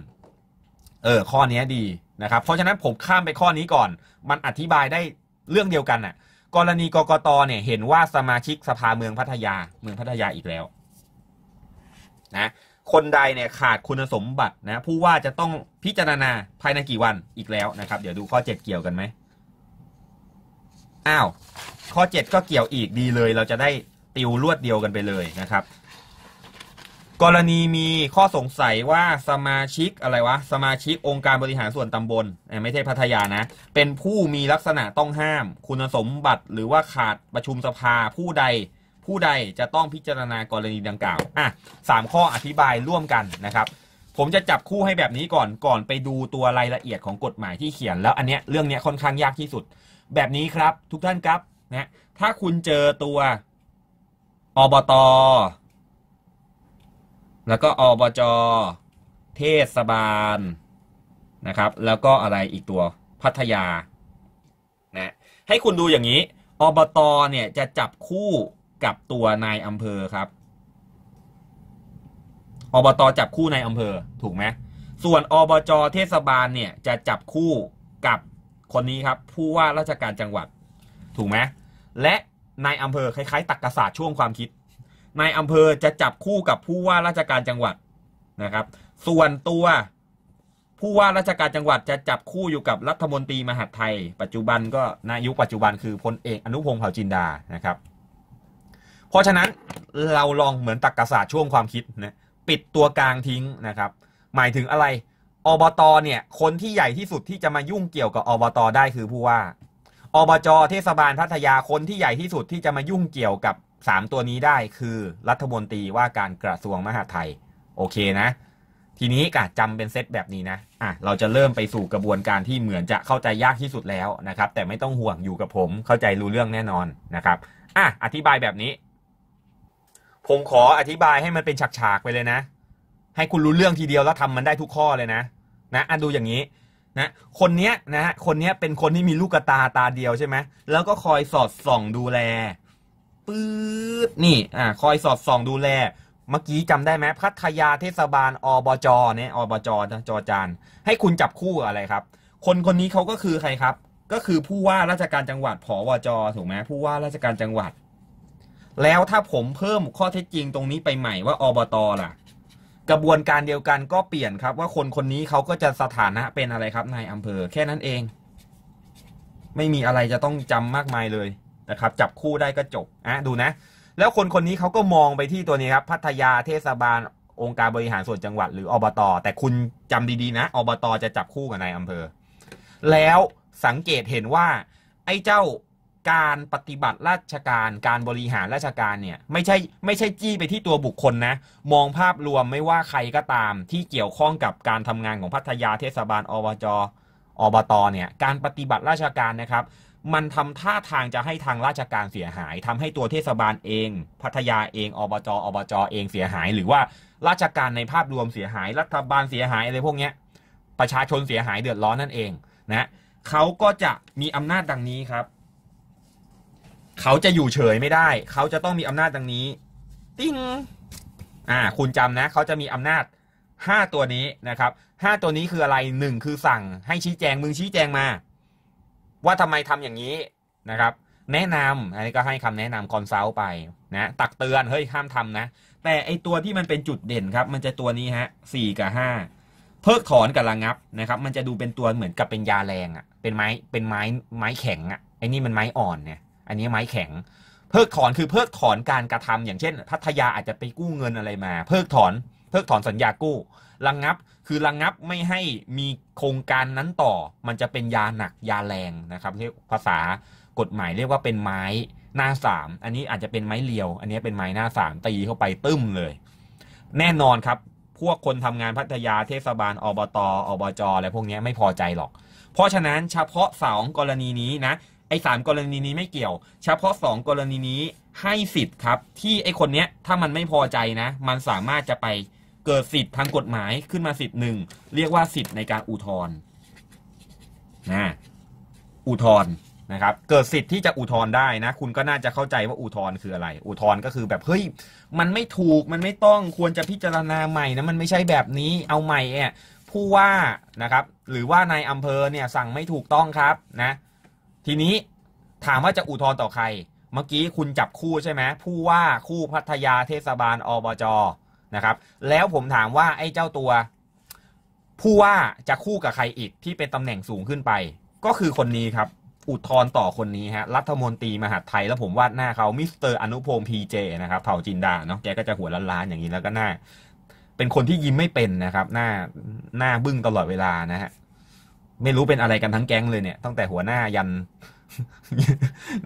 [SPEAKER 1] เออข้อนี้ดีนะครับ เพราะฉะนั้นผมข้ามไปข้อนี้ก่อน มันอธิบายได้เรื่องเดียวกันน่ะกรณีกกตเนี่ยเห็นว่าสมาชิกสภาเมืองพัทยาเมืองพัทยาอีกแล้ว นะ คนใดเนี่ยขาดคุณสมบัตินะ ผู้ว่าจะต้องพิจารณาภายในกี่วันอีกแล้วนะครับ เดี๋ยวดูข้อ 7 เกี่ยวกันไหมอ้าวข้อ 7 ก็เกี่ยวอีกดีเลย เราจะได้ติวรวดเดียวกันไปเลยนะครับกรณีมีข้อสงสัยว่าสมาชิกอะไรวะสมาชิกองค์การบริหารส่วนตำบลไม่ใช่พัทยานะ เป็นผู้มีลักษณะต้องห้าม คุณสมบัติหรือว่าขาดประชุมสภาผู้ใด ผู้ใดจะต้องพิจารณากรณีดังกล่าวอ่ะสามข้ออธิบายร่วมกันนะครับ ผมจะจับคู่ให้แบบนี้ก่อนก่อนไปดูตัวรายละเอียดของกฎหมายที่เขียนแล้ว อันเนี้ยเรื่องเนี้ยค่อนข้างยากที่สุด แบบนี้ครับ ทุกท่านครับนะถ้าคุณเจอตัวอบตอแล้วก็อบจเทศบาลนะครับ แล้วก็อะไรอีกตัวพัทยานะให้คุณดูอย่างนี้อบตเนี่ยจะจับคู่กับตัวนายอำเภอครับอบตจับคู่นายอำเภอถูกไหมส่วนอบจเทศบาลเนี่ยจะจับคู่กับคนนี้ครับผู้ว่าราชการจังหวัดถูกไหมและนายอำเภอคล้ายๆตักกระสาช่วงความคิดนายอำเภอจะจับคู่กับผู้ว่าราชการจังหวัดนะครับ ส่วนตัวผู้ว่าราชการจังหวัดจะจับคู่อยู่กับรัฐมนตรีมหาดไทย ปัจจุบันก็นายุคปัจจุบันคือพลเอกอนุพงศ์เผ่าจินดานะครับ เพราะฉะนั้นเราลองเหมือนตักกระสาช่วงความคิดนะปิดตัวกลางทิ้งนะครับ หมายถึงอะไรอบตเนี่ยคนที่ใหญ่ที่สุดที่จะมายุ่งเกี่ยวกับอบต ได้ คือผู้ว่า อบจ เทศบาลพัทยาคนที่ใหญ่ที่สุดที่จะมายุ่งเกี่ยวกับสามตัวนี้ได้คือรัฐมนตรีว่าการกระทรวงมหาดไทย โอเคนะทีนี้กะจำเป็นเซตแบบนี้นะอ่ะเราจะเริ่มไปสู่กระบวนการที่เหมือนจะเข้าใจยากที่สุดแล้วนะครับ แต่ไม่ต้องห่วงอยู่กับผมเข้าใจรู้เรื่องแน่นอนนะครับ อ่ะอธิบายแบบนี้ ผมขออธิบายให้มันเป็นฉากๆไปเลยนะให้คุณรู้เรื่องทีเดียวแล้วทำมันได้ทุกข้อเลยนะ นะอ่ะดูอย่างนี้ นะคนเนี้ยนะฮะคนเนี้ยเป็นคนที่มีลูกตาตาเดียวใช่ไหมแล้วก็คอยสอดส่องดูแลปื๊ดนี่อ่า คอยสอดส่องดูแล เมื่อกี้จำได้ไหมพัทยาเทศบาลอบจเนี่ยอบจจอจานให้คุณจับคู่อะไรครับ คนคนนี้เขาก็คือใครครับ ก็คือผู้ว่าราชการจังหวัดผอวจ ถูกไหมผู้ว่าราชการจังหวัด แล้วถ้าผมเพิ่มข้อเท็จจริงตรงนี้ไปใหม่ว่าอบตล่ะ กระบวนการเดียวกันก็เปลี่ยนครับว่าคนคนนี้เขาก็จะสถานะเป็นอะไรครับนายอำเภอแค่นั้นเอง ไม่มีอะไรจะต้องจำมากมายเลยนะครับจับคู่ได้ก็จบอ่ะดูนะ แล้วคนคนนี้เขาก็มองไปที่ตัวนี้ครับ พัทยาเทศบาลองค์การบริหารส่วนจังหวัด หรืออบต แต่คุณจำดี ๆ นะ อบต จะจับคู่กับนายอำเภอ แล้วสังเกตเห็นว่า ไอ้เจ้าการปฏิบัติราชการ การบริหารราชการเนี่ย ไม่ใช่ไม่ใช่จี้ไปที่ตัวบุคคลนะ มองภาพรวมไม่ว่าใครก็ตาม ที่เกี่ยวข้องกับการทำงานของพัทยาเทศบาลอบจอบตเนี่ย การปฏิบัติราชการนะครับมันทำท่าทางจะให้ทางราชการเสียหาย ทำให้ตัวเทศบาลเอง พัทยาเองอบจอบจเองเสียหาย หรือว่าราชการในภาพรวมเสียหาย รัฐบาลเสียหายอะไรพวกนี้ประชาชนเสียหายเดือดร้อนนั่นเองนะเขาก็จะมีอำนาจดังนี้ครับเขาจะอยู่เฉยไม่ได้ เขาจะต้องมีอำนาจดังนี้ติ้งอ่า คุณจำนะเขาจะมีอำนาจห้าตัวนี้นะครับห้าตัวนี้คืออะไรหนึ่งคือสั่ง ให้ชี้แจงมึงชี้แจงมาว่าทำไมทำอย่างนี้นะครับ แนะนำอันนี้ก็ให้คำแนะนำคอนซัลท์ไปนะ ตักเตือนเฮ้ยห้ามทำนะ แต่ไอตัวที่มันเป็นจุดเด่นครับ มันจะตัวนี้ฮะสี่กับห้าเพิกถอนกับระงับนะครับ มันจะดูเป็นตัวเหมือนกับเป็นยาแรงอะ่ะเป็นไม้เป็นไม้ไม้แข็งอะ่ะไอนี่มันไม้อ่อนเนี่ยอันนี้ไม้แข็งเพิกถอนคือเพิกถอนการกระทำอย่างเช่นพัทยาอาจจะไปกู้เงินอะไรมาเพิกถอนเพิกถอนสัญญากู้ระงับคือระงงับไม่ให้มีโครงการนั้นต่อ มันจะเป็นยาหนักยาแรงนะครับเรียกภาษากฎหมายเรียกว่าเป็นไม้หน้าสามอันนี้อาจจะเป็นไม้เลียว อันนี้เป็นไม้หน้าสามตีเข้าไปตึ้มเลย แน่นอนครับพวกคนทำงานพัทยาเทศบาลอบต อบจอะไรพวกนี้ไม่พอใจหรอก เพราะฉะนั้นเฉพาะสองกรณีนี้นะไอ้สามกรณีนี้ไม่เกี่ยว เฉพาะสองกรณีนี้ให้สิทธิ์ครับที่ไอ้คนเนี้ยถ้ามันไม่พอใจนะ มันสามารถจะไปเกิดสิทธิ์ทางกฎหมายขึ้นมาสิทธิ์หนึ่งเรียกว่าสิทธิ์ในการอุทธรณ์นะอุทธรณ์นะครับ เกิดสิทธิ์ที่จะอุทธรณ์ได้นะ คุณก็น่าจะเข้าใจว่าอุทธรณ์คืออะไร อุทธรณ์ก็คือแบบเฮ้ยมันไม่ถูกมันไม่ต้องควรจะพิจารณาใหม่นะมันไม่ใช่แบบนี้เอาใหม่เอ่ยผู้ว่านะครับหรือว่านายอำเภอเนี่ยสั่งไม่ถูกต้องครับนะทีนี้ถามว่าจะอุทธรณ์ต่อใคร เมื่อกี้คุณจับคู่ใช่ไหมผู้ว่าคู่พัทยาเทศบาลอบจนะครับแล้วผมถามว่าไอ้เจ้าตัว ผู้ว่าจะคู่กับใครอีกที่เป็นตำแหน่งสูงขึ้นไป ก็คือคนนี้ครับ อุทธรต่อคนนี้ฮะรัฐมนตรีมหาไทย แล้วผมวาดหน้าเขามิสเตอร์อนุพงศ์พีเจนะครับเผ่าจินดาเนาะแกก็จะหัวล้านๆ อย่างนี้แล้วก็หน้า เป็นคนที่ยิ้มไม่เป็นนะครับ หน้าหน้าบึ้งตลอดเวลานะฮะ ไม่รู้เป็นอะไรกันทั้งแก๊งเลยเนี่ยตั้งแต่หัวหน้ายัน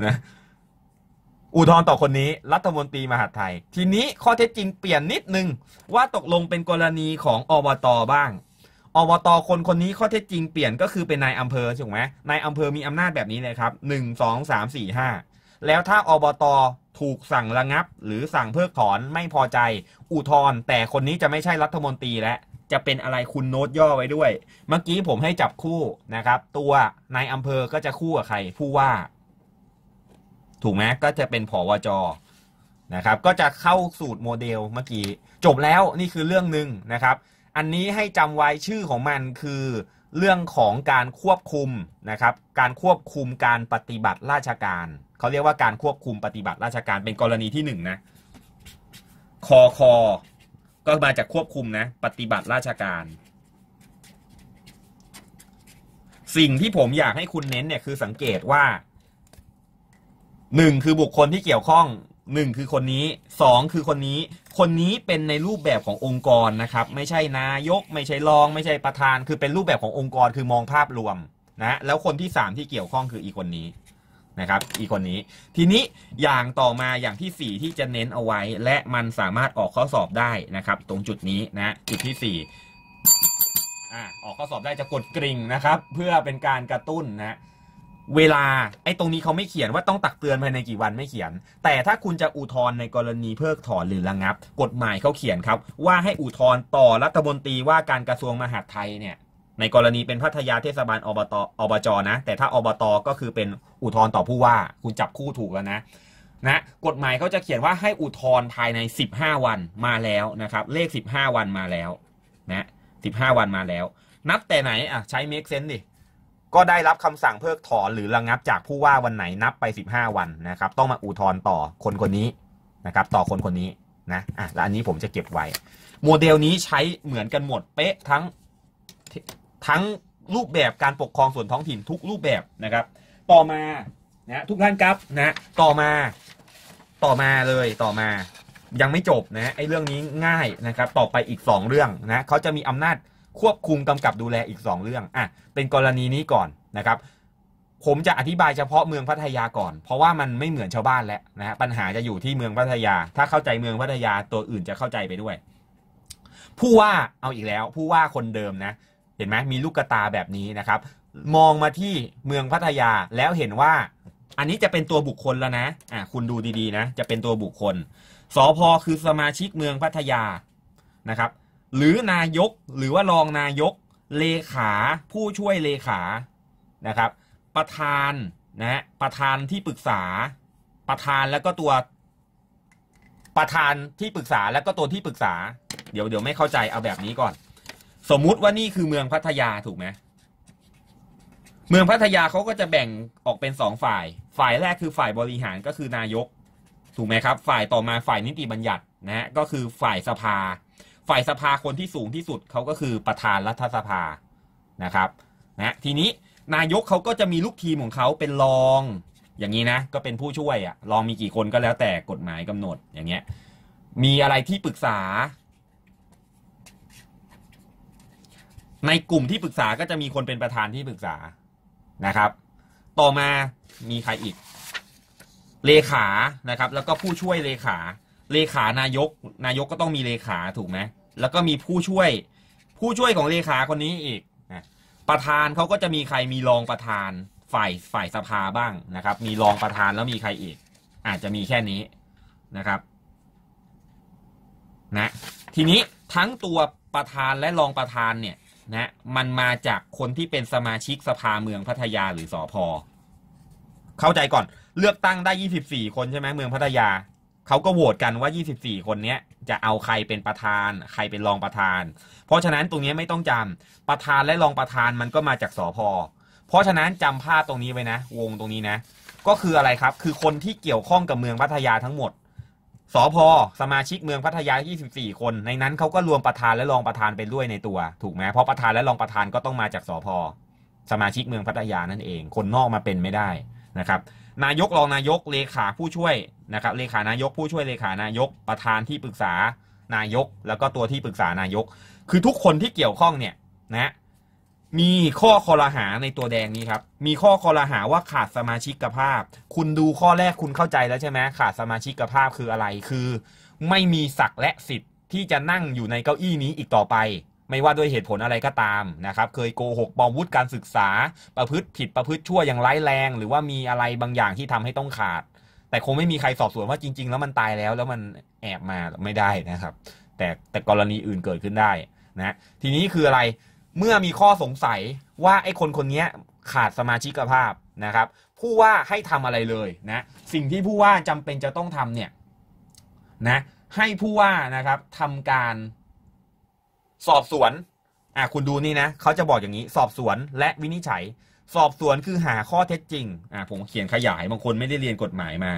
[SPEAKER 1] นะอุทธรณ์ต่อคนนี้รัฐมนตรีมหาไทย ทีนี้ข้อเท็จจริงเปลี่ยนนิดนึง ว่าตกลงเป็นกรณีของอบตบ้างอบตคนคนนี้ข้อเท็จจริงเปลี่ยนก็คือเป็นนายอำเภอถูกไหมนายอำเภอมีอำนาจแบบนี้เลยครับหนึ่งสองสามสี่ห้าแล้วถ้าอบตถูกสั่งระงับ หรือสั่งเพิกถอนไม่พอใจ อุทธรณ์แต่คนนี้จะไม่ใช่รัฐมนตรีแล้วจะเป็นอะไรคุณโน้ตย่อไว้ด้วย เมื่อกี้ผมให้จับคู่นะครับตัวนายอำเภอก็จะคู่กับใครผู้ว่าถูกไหมก็จะเป็นผอวจนะครับ ก็จะเข้าสูตรโมเดลเมื่อกี้ จบแล้วนี่คือเรื่องหนึ่งนะครับ อันนี้ให้จำไว้ชื่อของมันคือ เรื่องของการควบคุมนะครับ การควบคุมการปฏิบัติราชการ เขาเรียกว่าการควบคุมปฏิบัติราชการเป็นกรณีที่1นนะคอคอก็มาจากควบคุมนะปฏิบัติราชการ สิ่งที่ผมอยากให้คุณเน้นเนี่ยคือสังเกตว่าหนึ่งคือบุคคลที่เกี่ยวข้องหนึ่งคือคนนี้สองคือคนนี้ คนนี้เป็นในรูปแบบขององค์กรนะครับ ไม่ใช่นายก ไม่ใช่รอง ไม่ใช่ประธาน คือเป็นรูปแบบขององค์กรคือมองภาพรวมนะ แล้วคนที่สามที่เกี่ยวข้องคืออีกคนนี้นะครับ อีกคนนี้ ทีนี้อย่างต่อมาอย่างที่สี่ที่จะเน้นเอาไว้และมันสามารถออกข้อสอบได้นะครับ ตรงจุดนี้นะ จุดที่สี่ออกข้อสอบได้จะกดกริ่งนะครับ เพื่อเป็นการกระตุ้นนะเวลาไอ้ตรงนี้เขาไม่เขียนว่าต้องตักเตือนภายในกี่วันไม่เขียน แต่ถ้าคุณจะอุทธรณ์ในกรณีเพิกถอนหรือระงับ กฎหมายเขาเขียนครับ ว่าให้อุทธรณ์ต่อรัฐมนตรีว่าการกระทรวงมหาดไทยเนี่ย ในกรณีเป็นพัทยาเทศบาลอบต อบจนะแต่ถ้าอบตก็คือเป็นอุทธรณ์ต่อผู้ว่าคุณจับคู่ถูกแล้วนะนะกฎหมายเขาจะเขียนว่าให้อุทธรณ์ภายใน15วันมาแล้วนะครับ เลข 15วันมาแล้ว นะ15วันมาแล้ว นับแต่ไหนอ่ะ ใช้เมคเซนดิก็ได้รับคำสั่งเพิกถอนหรือระงงับจากผู้ว่าวันไหนนับไป 15 วันนะครับต้องมาอุทธรณ์ต่อคนคนนี้นะครับต่อคนคนนี้นะอ่ะและอันนี้ผมจะเก็บไว้ โมเดลนี้ใช้เหมือนกันหมดเป๊ะทั้งทั้งรูปแบบการปกครองส่วนท้องถิ่นทุกรูปแบบนะครับต่อมานะทุกท่านครับนะต่อมาต่อมาเลยต่อมายังไม่จบนะไอ้เรื่องนี้ง่ายนะครับต่อไปอีก 2 เรื่องนะเขาจะมีอำนาจควบคุมกำกับดูแลอีก 2 เรื่อง อ่ะ เป็นกรณีนี้ก่อนนะครับ ผมจะอธิบายเฉพาะเมืองพัทยาก่อน เพราะว่ามันไม่เหมือนชาวบ้านแล้วนะฮะปัญหาจะอยู่ที่เมืองพัทยา ถ้าเข้าใจเมืองพัทยาตัวอื่นจะเข้าใจไปด้วย ผู้ว่า เอาอีกแล้ว ผู้ว่าคนเดิมนะ เห็นไหมมีลูกตาแบบนี้นะครับ มองมาที่เมืองพัทยาแล้วเห็นว่า อันนี้จะเป็นตัวบุคคลแล้วนะ อ่ะ คุณดูดีๆนะ จะเป็นตัวบุคคลสอพอคือสมาชิกเมืองพัทยานะครับหรือนายกหรือว่ารองนายกเลขาผู้ช่วยเลขานะครับ ประธานนะฮะประธานที่ปรึกษา ประธานแล้วก็ตัว ประธานที่ปรึกษาแล้วก็ตัวที่ปรึกษา เดี๋ยวเดี๋ยวไม่เข้าใจเอาแบบนี้ก่อน สมมุติว่านี่คือเมืองพัทยาถูกไหมเมืองพัทยาเขาก็จะแบ่งออกเป็นสองฝ่าย ฝ่ายแรกคือฝ่ายบริหารก็คือนายกถูกไหมครับ ฝ่ายต่อมาฝ่ายนิติบัญญัตินะฮะก็คือฝ่ายสภาฝ่ายสภาคนที่สูงที่สุดเขาก็คือประธานรัฐสภานะครับนะทีนี้นายกเขาก็จะมีลูกทีมของเขาเป็นรอง อย่างนี้นะก็เป็นผู้ช่วยอะรองมีกี่คนก็แล้วแต่กฎหมายกำหนดอย่างเงี้ยมีอะไรที่ปรึกษา ในกลุ่มที่ปรึกษาก็จะมีคนเป็นประธานที่ปรึกษานะครับ ต่อมามีใครอีกเลขานะครับ แล้วก็ผู้ช่วยเลขาเลขานายกนายกก็ต้องมีเลขาถูกไหมแล้วก็มีผู้ช่วยผู้ช่วยของเลขาคนนี้อีกประธานเขาก็จะมีใครมีรองประธาน ฝ่ายฝ่ายสภาบ้างนะครับ มีรองประธานแล้วมีใครอีก อาจจะมีแค่นี้นะครับ นะ ทีนี้ทั้งตัวประธานและรองประธานเนี่ย นะ มันมาจากคนที่เป็นสมาชิกสภาเมืองพัทยาหรือสอพอเข้าใจก่อน เลือกตั้งได้24 คนใช่ไหมเมืองพัทยาเขาก็โหวตกันว่า 24 คนเนี้ยจะเอาใครเป็นประธาน ใครเป็นรองประธาน เพราะฉะนั้นตรงนี้ไม่ต้องจำประธานและรองประธานมันก็มาจากสอพอเพราะฉะนั้นจำภาพตรงนี้ไว้นะ วงตรงนี้นะ ก็คืออะไรครับ คือคนที่เกี่ยวข้องกับเมืองพัทยาทั้งหมด สพ สมาชิกเมืองพัทยา 24 คน ในนั้นเขาก็รวมประธานและรองประธานไปด้วยในตัว ถูกไหมเพราะประธานและรองประธานก็ต้องมาจากสพ สมาชิกเมืองพัทยานั่นเอง คนนอกมาเป็นไม่ได้นะครับนายกรองนายกเลขาผู้ช่วยนะครับ เลขานายกผู้ช่วยเลขานายกประธานที่ปรึกษา นายกแล้วก็ตัวที่ปรึกษานายก คือทุกคนที่เกี่ยวข้องเนี่ยนะ มีข้อคอรหาในตัวแดงนี้ครับ มีข้อคอรหาว่าขาดสมาชิกภาพ คุณดูข้อแรกคุณเข้าใจแล้วใช่ไหมขาดสมาชิกภาพคืออะไรคือไม่มีศักและสิทธิ์ที่จะนั่งอยู่ในเก้าอี้นี้อีกต่อไปไม่ว่าด้วยเหตุผลอะไรก็ตามนะครับ เคยโกหกปลอมวุฒิการศึกษา ประพฤติผิด ประพฤติชั่วอย่างร้ายแรง หรือว่ามีอะไรบางอย่างที่ทำให้ต้องขาด แต่คงไม่มีใครสอบสวนว่าจริง ๆ แล้วมันตายแล้ว แล้วมันแอบมาไม่ได้นะครับ แต่แต่กรณีอื่นเกิดขึ้นได้ นะ ทีนี้คืออะไร เมื่อมีข้อสงสัยว่าไอ้คนคนนี้ขาดสมาชิกภาพนะครับ ผู้ว่าให้ทำอะไรเลยนะ สิ่งที่ผู้ว่าจำเป็นจะต้องทำเนี่ย นะ ให้ผู้ว่านะครับทำการสอบสวน อ่าคุณดูนี่นะเขาจะบอกอย่างนี้ สอบสวนและวินิจฉัย สอบสวนคือหาข้อเท็จจริง อ่า ผมเขียนขยายบางคนไม่ได้เรียนกฎหมายมา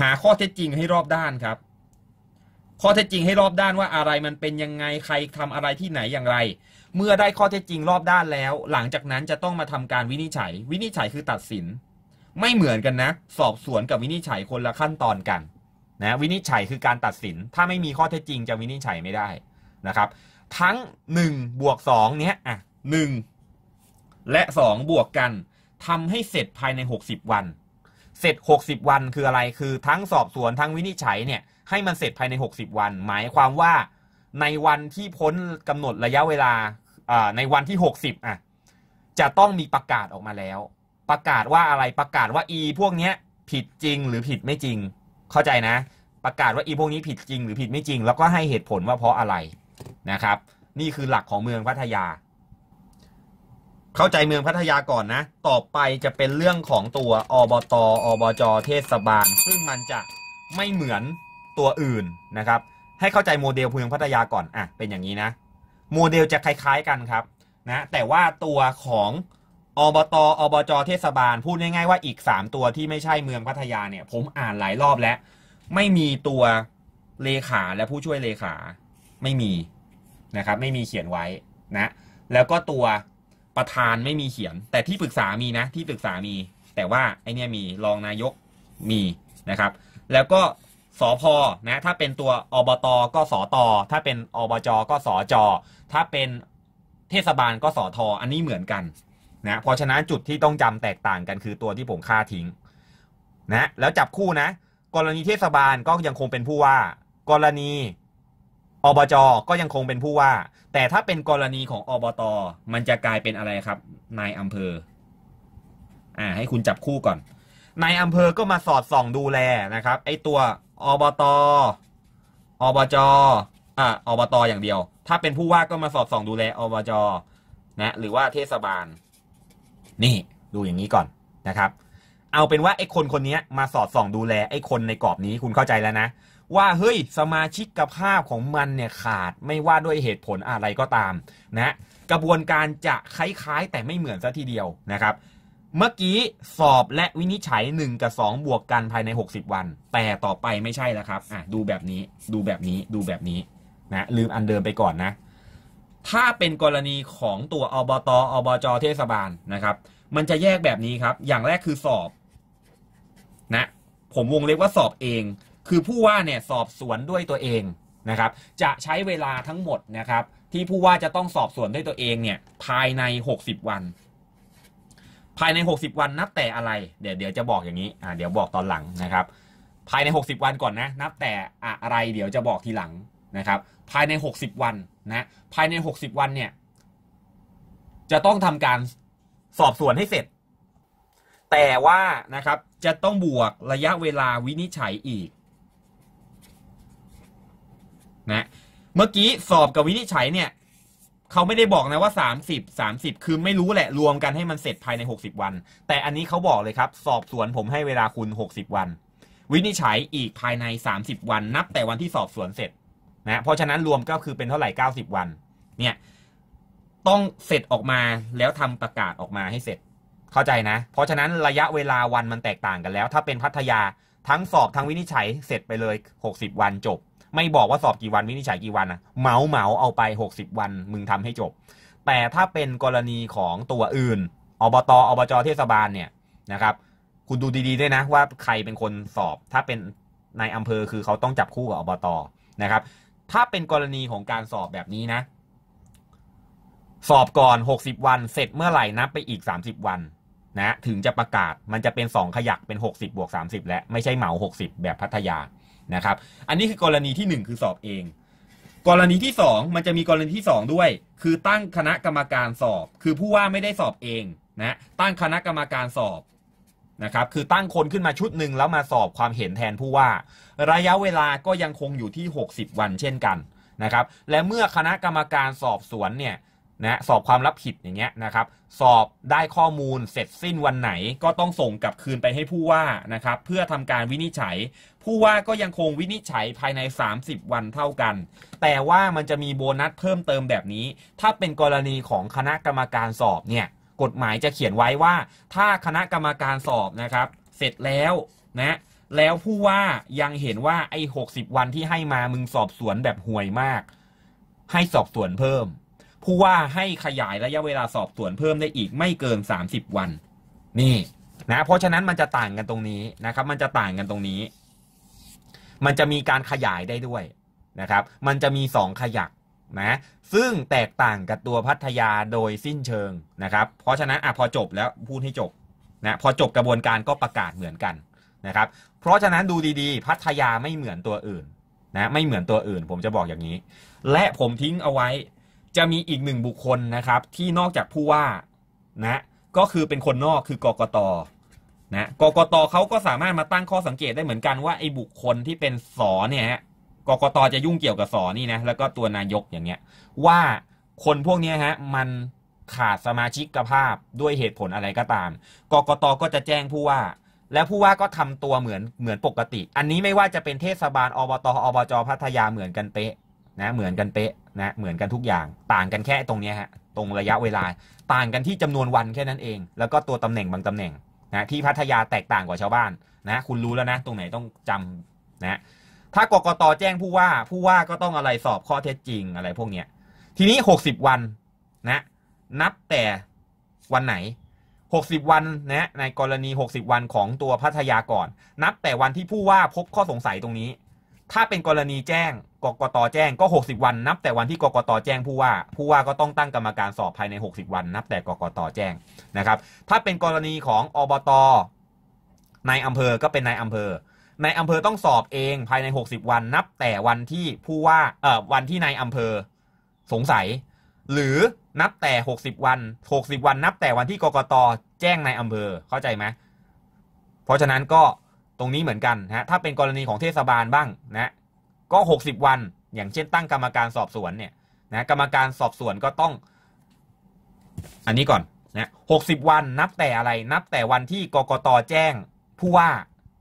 [SPEAKER 1] หาข้อเท็จจริงให้รอบด้านครับ ข้อเท็จจริงให้รอบด้านว่าอะไรมันเป็นยังไงใครทำอะไรที่ไหนอย่างไร เมื่อได้ข้อเท็จจริงรอบด้านแล้ว หลังจากนั้นจะต้องมาทำการวินิจฉัย วินิจฉัยคือตัดสิน ไม่เหมือนกันนะ สอบสวนกับวินิจฉัยคนละขั้นตอนกันนะวินิจฉัยคือการตัดสิน ถ้าไม่มีข้อเท็จจริงจะวินิจฉัยไม่ได้นะครับทั้ง1บวก2เนี้ยอ่ะ 1 และ 2 บวกกันทำให้เสร็จภายใน 60 วัน เสร็จ 60 วันคืออะไร คือ ทั้งสอบสวนทั้งวินิจฉัยเนี่ยให้มันเสร็จภายใน 60 วัน หมายความว่า ในวันที่พ้นกำหนดระยะเวลาในวันที่ 60 อ่ะ จะต้องมีประกาศออกมาแล้ว ประกาศว่าอะไรประกาศว่าอีพวกเนี้ยผิดจริงหรือผิดไม่จริง เข้าใจนะ ประกาศว่าอีพวกนี้ผิดจริงหรือผิดไม่จริงแล้วก็ให้เหตุผลว่าเพราะอะไรนะครับนี่คือหลักของเมืองพัทยา เข้าใจเมืองพัทยาก่อนนะต่อไปจะเป็นเรื่องของตัวอบตอบจเทศบาลซึ่งมันจะไม่เหมือนตัวอื่นนะครับให้เข้าใจโมเดลเมืองพัทยาก่อนอ่ะเป็นอย่างนี้นะโมเดลจะคล้ายๆกันครับนะแต่ว่าตัวของอบตอบจเทศบาลพูดง่ายๆว่าอีก 3 ตัวที่ไม่ใช่เมืองพัทยาเนี่ยผมอ่านหลายรอบแล้ว ไม่มีตัวเลขาและผู้ช่วยเลขาไม่มีนะครับ ไม่มีเขียนไว้นะ แล้วก็ตัวประธานไม่มีเขียน แต่ที่ปรึกษามีนะที่ปรึกษามี แต่ว่าไอเนี้ยมีรองนายกมีนะครับ แล้วก็สอพอนะถ้าเป็นตัวอบตก็สอตอถ้าเป็นอบจก็สอจอถ้าเป็นเทศบาลก็สอทออันนี้เหมือนกันนะเพราะฉะนั้นจุดที่ต้องจำแตกต่างกัน คือตัวที่ผมค่าทิ้งนะแล้วจับคู่นะ กรณีเทศบาลก็ยังคงเป็นผู้ว่า กรณีอบจก็ยังคงเป็นผู้ว่า แต่ถ้าเป็นกรณีของอบต มันจะกลายเป็นอะไรครับนายอำเภออ่าให้คุณจับคู่ก่อนนายอำเภอก็มาสอดส่อง ดูแลนะครับ ไอตัวอบตอบจอ่าอบตอย่างเดียว ถ้าเป็นผู้ว่าก็มาสอดส่องดูแลอบจนะ หรือว่าเทศบาล นี่ ดูอย่างนี้ก่อนนะครับ เอาเป็นว่าไอคนคนนี้มาสอดส่องดูแลไอคนในกรอบนี้คุณเข้าใจแล้วนะว่าเฮ้ยสมาชิกกภาพของมันเนี่ยขาดไม่ว่าด้วยเหตุผลอะไรก็ตามนะกระบวนการจะคล้ายๆ แต่ไม่เหมือนซะทีเดียวนะครับ เมื่อกี้สอบและวินิจฉัย 1 กับ 2 บวกกันภายใน 60 วัน แต่ต่อไปไม่ใช่แล้วครับอ่ะดูแบบนี้ดูแบบนี้ดูแบบนี้นะลืมอันเดิมไปก่อนนะถ้าเป็นกรณีของตัวอบตอบจเทศบาลนะครับมันจะแยกแบบนี้ครับอย่างแรกคือสอบนะผมวงเล็กว่าสอบเองคือผู้ว่าเนี่ยสอบสวนด้วยตัวเองนะครับ จะใช้เวลาทั้งหมดนะครับ ที่ผู้ว่าจะต้องสอบสวนด้วยตัวเองเนี่ย ภายใน60วัน ภายใน60วันนับแต่อะไร เดี๋ยวเดี๋ยวจะบอกอย่างนี้อ่าเดี๋ยวบอกตอนหลังนะครับ ภายใน60วันก่อนนะ นับแต่อะไร เดี๋ยวจะบอกทีหลังนะครับ ภายใน60วันนะภายใน60วันเนี่ย จะต้องทำการสอบสวนให้เสร็จ แต่ว่านะครับ จะต้องบวกระยะเวลาวินิจฉัยอีกนะเมื่อกี้สอบกับวินิจฉัยเนี่ยเขาไม่ได้บอกนะว่า 30 30 คือไม่รู้แหละรวมกันให้มันเสร็จภายใน 60 วัน แต่อันนี้เขาบอกเลยครับสอบสวนผมให้เวลาคุณ60 วัน วินิจฉัยอีกภายใน 30 วัน นับแต่วันที่สอบสวนเสร็จนะเพราะฉะนั้นรวมก็คือเป็นเท่าไหร่ 90 วันเนี่ยต้องเสร็จออกมาแล้วทำประกาศออกมาให้เสร็จ เข้าใจนะเพราะฉะนั้นระยะเวลาวันมันแตกต่างกันแล้ว ถ้าเป็นพัทยาทั้งสอบทั้งวินิจฉัยเสร็จไปเลย 60 วันจบไม่บอกว่าสอบกี่วันวินิจฉัยกี่วัน่ะเมาเมาเอาไป60วันมึงทำให้จบ แต่ถ้าเป็นกรณีของตัวอื่น อบตอบจเทศบาลเนี่ยนะครับ คุณดูดีๆด้วยนะว่า ใครเป็นคนสอบถ้าเป็นในอำเภอคือเขาต้องจับคู่กับอบตนะครับ ถ้าเป็นกรณีของการสอบแบบนี้นะ สอบก่อน60วันเสร็จเมื่อไหร่นับไปอีก30วัน นะ ถึงจะประกาศมันจะเป็น2ขยักเป็น60บวก30และไม่ใช่เหมา60แบบพัทยานะครับอันนี้คือกรณีที่1คือสอบเอง กรณีที่2มันจะมีกรณีที่ 2 ด้วย คือตั้งคณะกรรมการสอบ คือผู้ว่าไม่ได้สอบเองนะตั้งคณะกรรมการสอบนะครับคือตั้งคนขึ้นมาชุดหนึ่งแล้วมาสอบความเห็นแทนผู้ว่า ระยะเวลาก็ยังคงอยู่ที่ 60 วันเช่นกันนะครับและเมื่อคณะกรรมการสอบสวนเนี่ยนะสอบความลับผิดอย่างเงี้ยนะครับสอบได้ข้อมูลเสร็จสิ้นวันไหนก็ต้องส่งกลับคืนไปให้ผู้ว่านะครับเพื่อทำการวินิจฉัย ผู้ว่าก็ยังคงวินิจฉัยภายใน 30 วันเท่ากัน แต่ว่ามันจะมีโบนัสเพิ่มเติมแบบนี้ ถ้าเป็นกรณีของคณะกรรมการสอบเนี่ยกฎหมายจะเขียนไว้ว่า ถ้าคณะกรรมการสอบนะครับ เสร็จแล้วนะแล้วผู้ว่ายังเห็นว่าไอ้60 วันที่ให้มามึงสอบสวนแบบห่วยมาก ให้สอบสวนเพิ่มผู้ว่าให้ขยายระยะเวลาสอบสวนเพิ่มได้อีก ไม่เกิน30วัน นี่นะเพราะฉะนั้นมันจะต่างกันตรงนี้นะครับ มันจะต่างกันตรงนี้ มันจะมีการขยายได้ด้วยนะครับ มันจะมีสองขยักนะ ซึ่งแตกต่างกับตัวพัทยาโดยสิ้นเชิงนะครับ เพราะฉะนั้นอ่ะพอจบแล้วพูดให้จบนะพอจบกระบวนการก็ประกาศเหมือนกันนะครับ เพราะฉะนั้นดูดี ๆ พัทยาไม่เหมือนตัวอื่นนะไม่เหมือนตัวอื่น ผมจะบอกอย่างนี้ และผมทิ้งเอาไว้จะมีอีกหนึ่งบุคคลนะครับที่นอกจากผู้ว่านะ ก็คือเป็นคนนอกคือกกตนะกกตเขาก็สามารถมาตั้งข้อสังเกตได้เหมือนกันว่าไอ้บุคคลที่เป็นสอเนี่ยฮะกกตจะยุ่งเกี่ยวกับสอนี่นะแล้วก็ตัวนายกอย่างเงี้ยว่าคนพวกนี้ฮะมันขาดสมาชิกภาพด้วยเหตุผลอะไรก็ตาม กกตก็จะแจ้งผู้ว่า และผู้ว่าก็ทำตัวเหมือนเหมือนปกติ อันนี้ไม่ว่าจะเป็นเทศบาลอบตอบจพัทยาเหมือนกันเป๊ะนะเหมือนกันเป๊ะนะเหมือนกันทุกอย่าง ต่างกันแค่ตรงนี้ฮะตรงระยะเวลา ต่างกันที่จำนวนวันแค่นั้นเอง แล้วก็ตัวตำแหน่งบางตำแหน่งนะที่พัทยาแตกต่างกว่าชาวบ้านนะคุณรู้แล้วนะ ตรงไหนต้องจำนะถ้ากกตแจ้งผู้ว่าผู้ว่าก็ต้องอะไรสอบข้อเท็จจริงอะไรพวกเนี้ยทีนี้หกสิบวันนะนับแต่วันไหนหกสิบวันนะในกรณีหกสิบวันของตัวพัทยาก่อนนับแต่วันที่ผู้ว่าพบข้อสงสัยตรงนี้ถ้าเป็นกรณีแจ้ง กกตแจ้งก็60 วันนับแต่วันที่กกตแจ้งผู้ว่าผู้ว่าก็ต้องตั้งกรรมการสอบภายใน60วัน นับแต่กกตแจ้งนะครับ ถ้าเป็นกรณีของอบตนายอำเภอก็เป็นนายอำเภอนายอำเภอต้องสอบเองภายใน60วัน นับแต่วันที่ผู้ว่าเอ่อวันที่นายอำเภอสงสัย หรือนับแต่60วัน60วัน นับแต่วันที่กกตแจ้งนายอำเภอเข้าใจไหมเพราะฉะนั้นก็ตรงนี้เหมือนกันฮะถ้าเป็นกรณีของเทศบาลบ้างนะ ก็ 60 วัน อย่างเช่น ตั้งกรรมการสอบสวนเนี่ยนะกรรมการสอบสวนก็ต้อง อันนี้ก่อนนะหกวันนับแต่อะไรนับแต่วันที่กกตแจ้งผู้ว่า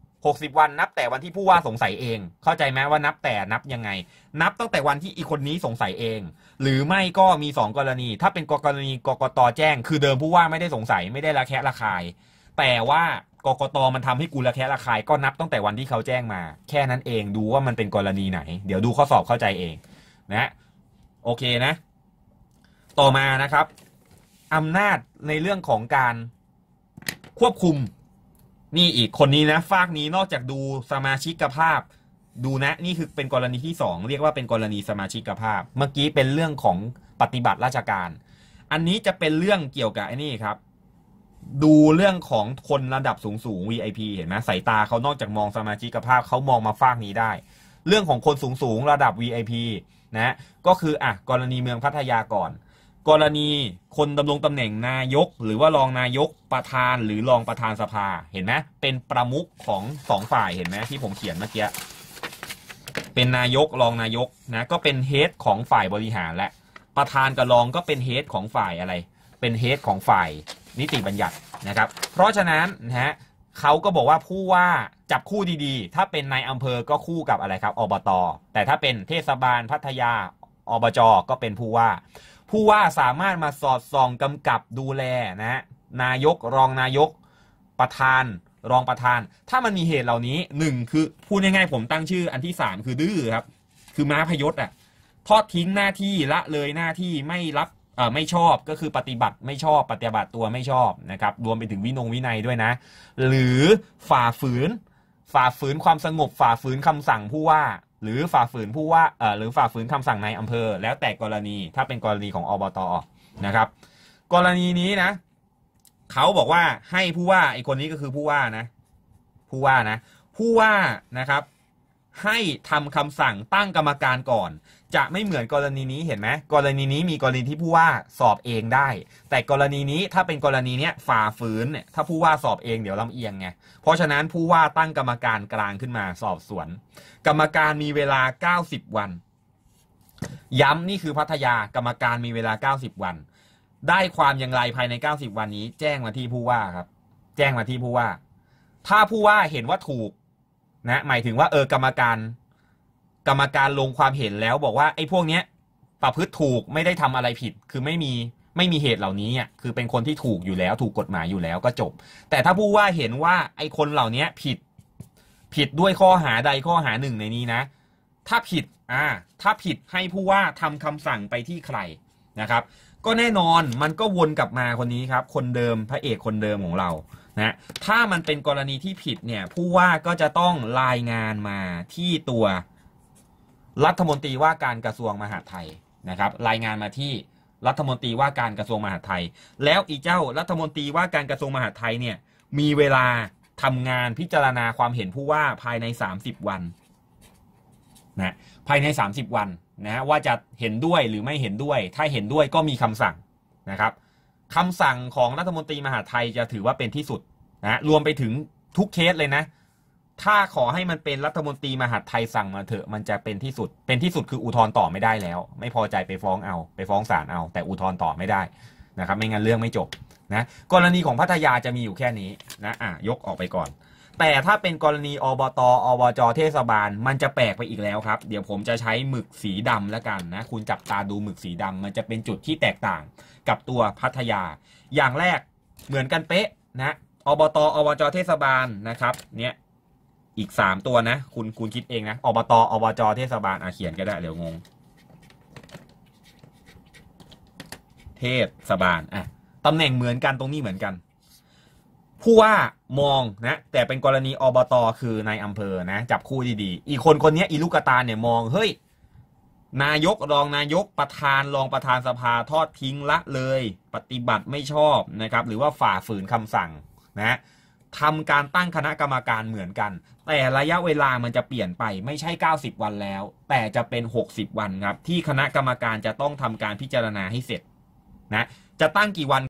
[SPEAKER 1] 60 วัน นับแต่วันที่ผู้ว่าสงสัยเอง เข้าใจไหมว่านับแต่นับยังไง นับตั้งแต่วันที่อีคนนี้สงสัยเอง หรือไม่ก็มี 2 กรณี ถ้าเป็นกรณีกกตแจ้ง คือเดิมผู้ว่าไม่ได้สงสัยไม่ได้ระแคะระคายแต่ว่ากกตมันทำให้กูละแคะระคายก็นับตั้งแต่วันที่เขาแจ้งมา แค่นั้นเองดูว่ามันเป็นกรณีไหน เดี๋ยวดูข้อสอบเข้าใจเอง นะ โอเคนะ ต่อมานะครับอำนาจในเรื่องของการควบคุม นี่อีกคนนี้นะฝากนี้นอกจากดูสมาชิกภาพ ดูนะนี่คือเป็นกรณีที่ 2 เรียกว่าเป็นกรณีสมาชิกภาพเมื่อกี้เป็นเรื่องของปฏิบัติราชการ อันนี้จะเป็นเรื่องเกี่ยวกับไอ้นี่ครับดูเรื่องของคนระดับสูงสูง VIP เห็นไหมสายตาเขานอกจากมองสมาชิกภาพเขามองมาฟากนี้ได้ เรื่องของคนสูงสูงระดับ VIP นะ ก็คืออ่ะกรณีเมืองพัทยาก่อน กรณีคนดำรงตำแหน่งนายก หรือว่ารองนายกประธานหรือรองประธานสภา เห็นไหมเป็นประมุขของสองฝ่ายเห็นไหมที่ผมเขียนเมื่อกี้ เป็นนายกรองนายกนะ ก็เป็นเฮดของฝ่ายบริหารและ ประธานกับรองก็เป็นเฮดของฝ่ายอะไร เป็นเฮดของฝ่ายนิติบัญญัตินะครับ เพราะฉะนั้นนะฮะเขาก็บอกว่าผู้ว่าจับคู่ดีๆ ถ้าเป็นนายอำเภอก็คู่กับอะไรครับอบต แต่ถ้าเป็นเทศบาลพัทยาอบจ ก็เป็นผู้ว่า ผู้ว่าสามารถมาสอดส่องกำกับดูแลนะฮะนายกรองนายกประธาน รองประธาน ถ้ามันมีเหตุเหล่านี้หนึ่งคือพูดง่ายๆ ผมตั้งชื่ออันที่สามคือดื้อครับคือม้าพยศอ่ะทอดทิ้งหน้าที่ละเลยหน้าที่ไม่รับไม่ชอบก็คือปฏิบัติไม่ชอบ ปฏิบัติตัวไม่ชอบนะครับรวมไปถึงวินงวินัยด้วยนะ หรือฝ่าฝืน ฝ่าฝืนความสงบ ฝ่าฝืนคำสั่งผู้ว่า หรือฝ่าฝืนผู้ว่าเอ่อหรือฝ่าฝืนคำสั่งในอํอำเภอ แล้วแต่กรณีถ้าเป็นกรณีของอบตนะครับ กรณีนี้นะเขาบอกว่าให้ผู้ว่าไอคนนี้ก็คือผู้ว่านะ ผู้ว่านะ ผู้ว่านะครับให้ทำคำสั่งตั้งกรรมการก่อน จะไม่เหมือนกรณีนี้เห็นไหมกรณีนี้มีกรณีที่ผู้ว่าสอบเองได้ แต่กรณีนี้ถ้าเป็นกรณีเนี้ยฝ่าฝืนเนี่ยถ้าผู้ว่าสอบเองเดี๋ยวลำเอียงไงเพราะฉะนั้นผู้ว่าตั้งกรรมการกลางขึ้นมา สอบสวน กรรมการมีเวลา90วันย้ำนี่คือพัทยากรรมการมีเวลา90วัน ได้ความอย่างไรภายใน90วันนี้ แจ้งมาที่ผู้ว่าครับ แจ้งมาที่ผู้ว่า ถ้าผู้ว่าเห็นว่าถูกนะหมายถึงว่าเออกรรมการ กรรมการลงความเห็นแล้วบอกว่าไอ้พวกเนี้ย ประพฤติถูกไม่ได้ทำอะไรผิด คือไม่มีไม่มีเหตุเหล่านี้อ่ะคือเป็นคนที่ถูกอยู่แล้วถูกกฎหมายอยู่แล้วก็จบ แต่ถ้าผู้ว่าเห็นว่าไอ้คนเหล่านี้ผิดผิดด้วยข้อหาใดข้อหาหนึ่งในนี้นะ ถ้าผิดอ่าถ้าผิดให้ผู้ว่าทำคำสั่งไปที่ใครนะครับ ก็แน่นอนมันก็วนกลับมาคนนี้ครับ คนเดิมพระเอกคนเดิมของเรานะถ้ามันเป็นกรณีที่ผิดเนี่ยผู้ว่าก็จะต้องรายงานมาที่ตัวรัฐมนตรีว่าการกระทรวงมหาดไทยนะครับ รายงานมาที่รัฐมนตรีว่าการกระทรวงมหาดไทย แล้วอีเจ้ารัฐมนตรีว่าการกระทรวงมหาดไทยเนี่ย มีเวลาทำงานพิจารณาความเห็นผู้ว่าภายใน 30 วันนะภายใน30วันนะว่าจะเห็นด้วยหรือไม่เห็นด้วย ถ้าเห็นด้วยก็มีคำสั่งนะครับคำสั่งของรัฐมนตรีมหาไทยจะถือว่าเป็นที่สุดนะรวมไปถึงทุกเคสเลยนะ ถ้าขอให้มันเป็นรัฐมนตรีมหาไทยสั่งมาเถอะมันจะเป็นที่สุด เป็นที่สุดคืออุทธรณ์ต่อไม่ได้แล้ว ไม่พอใจไปฟ้องเอา ไปฟ้องศาลเอาแต่อุทธรณ์ต่อไม่ได้นะครับไม่งั้นเรื่องไม่จบนะกรณีของพัทยาจะมีอยู่แค่นี้นะอ่ะยกออกไปก่อนแต่ถ้าเป็นกรณีอบต อบจ เทศบาลมันจะแปลกไปอีกแล้วครับ เดี๋ยวผมจะใช้หมึกสีดำแล้วกันนะ คุณจับตาดูหมึกสีดำมันจะเป็นจุดที่แตกต่างกับตัวพัทยา อย่างแรกเหมือนกันเป๊ะนะ อบตอบจ เทศบาลนะครับเนี่ยอีก 3 ตัวนะ คุณคุณคิดเองนะอบตอบจเทศบาลอาเขียนก็ได้เดี๋ยวงงเทศบาลอ่ะตำแหน่งเหมือนกันตรงนี้เหมือนกันผู้ว่ามองนะแต่เป็นกรณีอบต คือนายอำเภอนะจับคู่ดีๆ อีกคนคนนี้อีลูกตาเนี่ยมองเฮ้ย นายกรองนายกประธาน รองประธานสภาทอดทิ้งละเลย ปฏิบัติไม่ชอบนะครับหรือว่าฝ่าฝืนคำสั่งนะทำการตั้งคณะกรรมการเหมือนกัน แต่ระยะเวลามันจะเปลี่ยนไปไม่ใช่ 90 วันแล้ว แต่จะเป็น 60 วันครับ ที่คณะกรรมการจะต้องทำการพิจารณาให้เสร็จนะ จะตั้งกี่วัน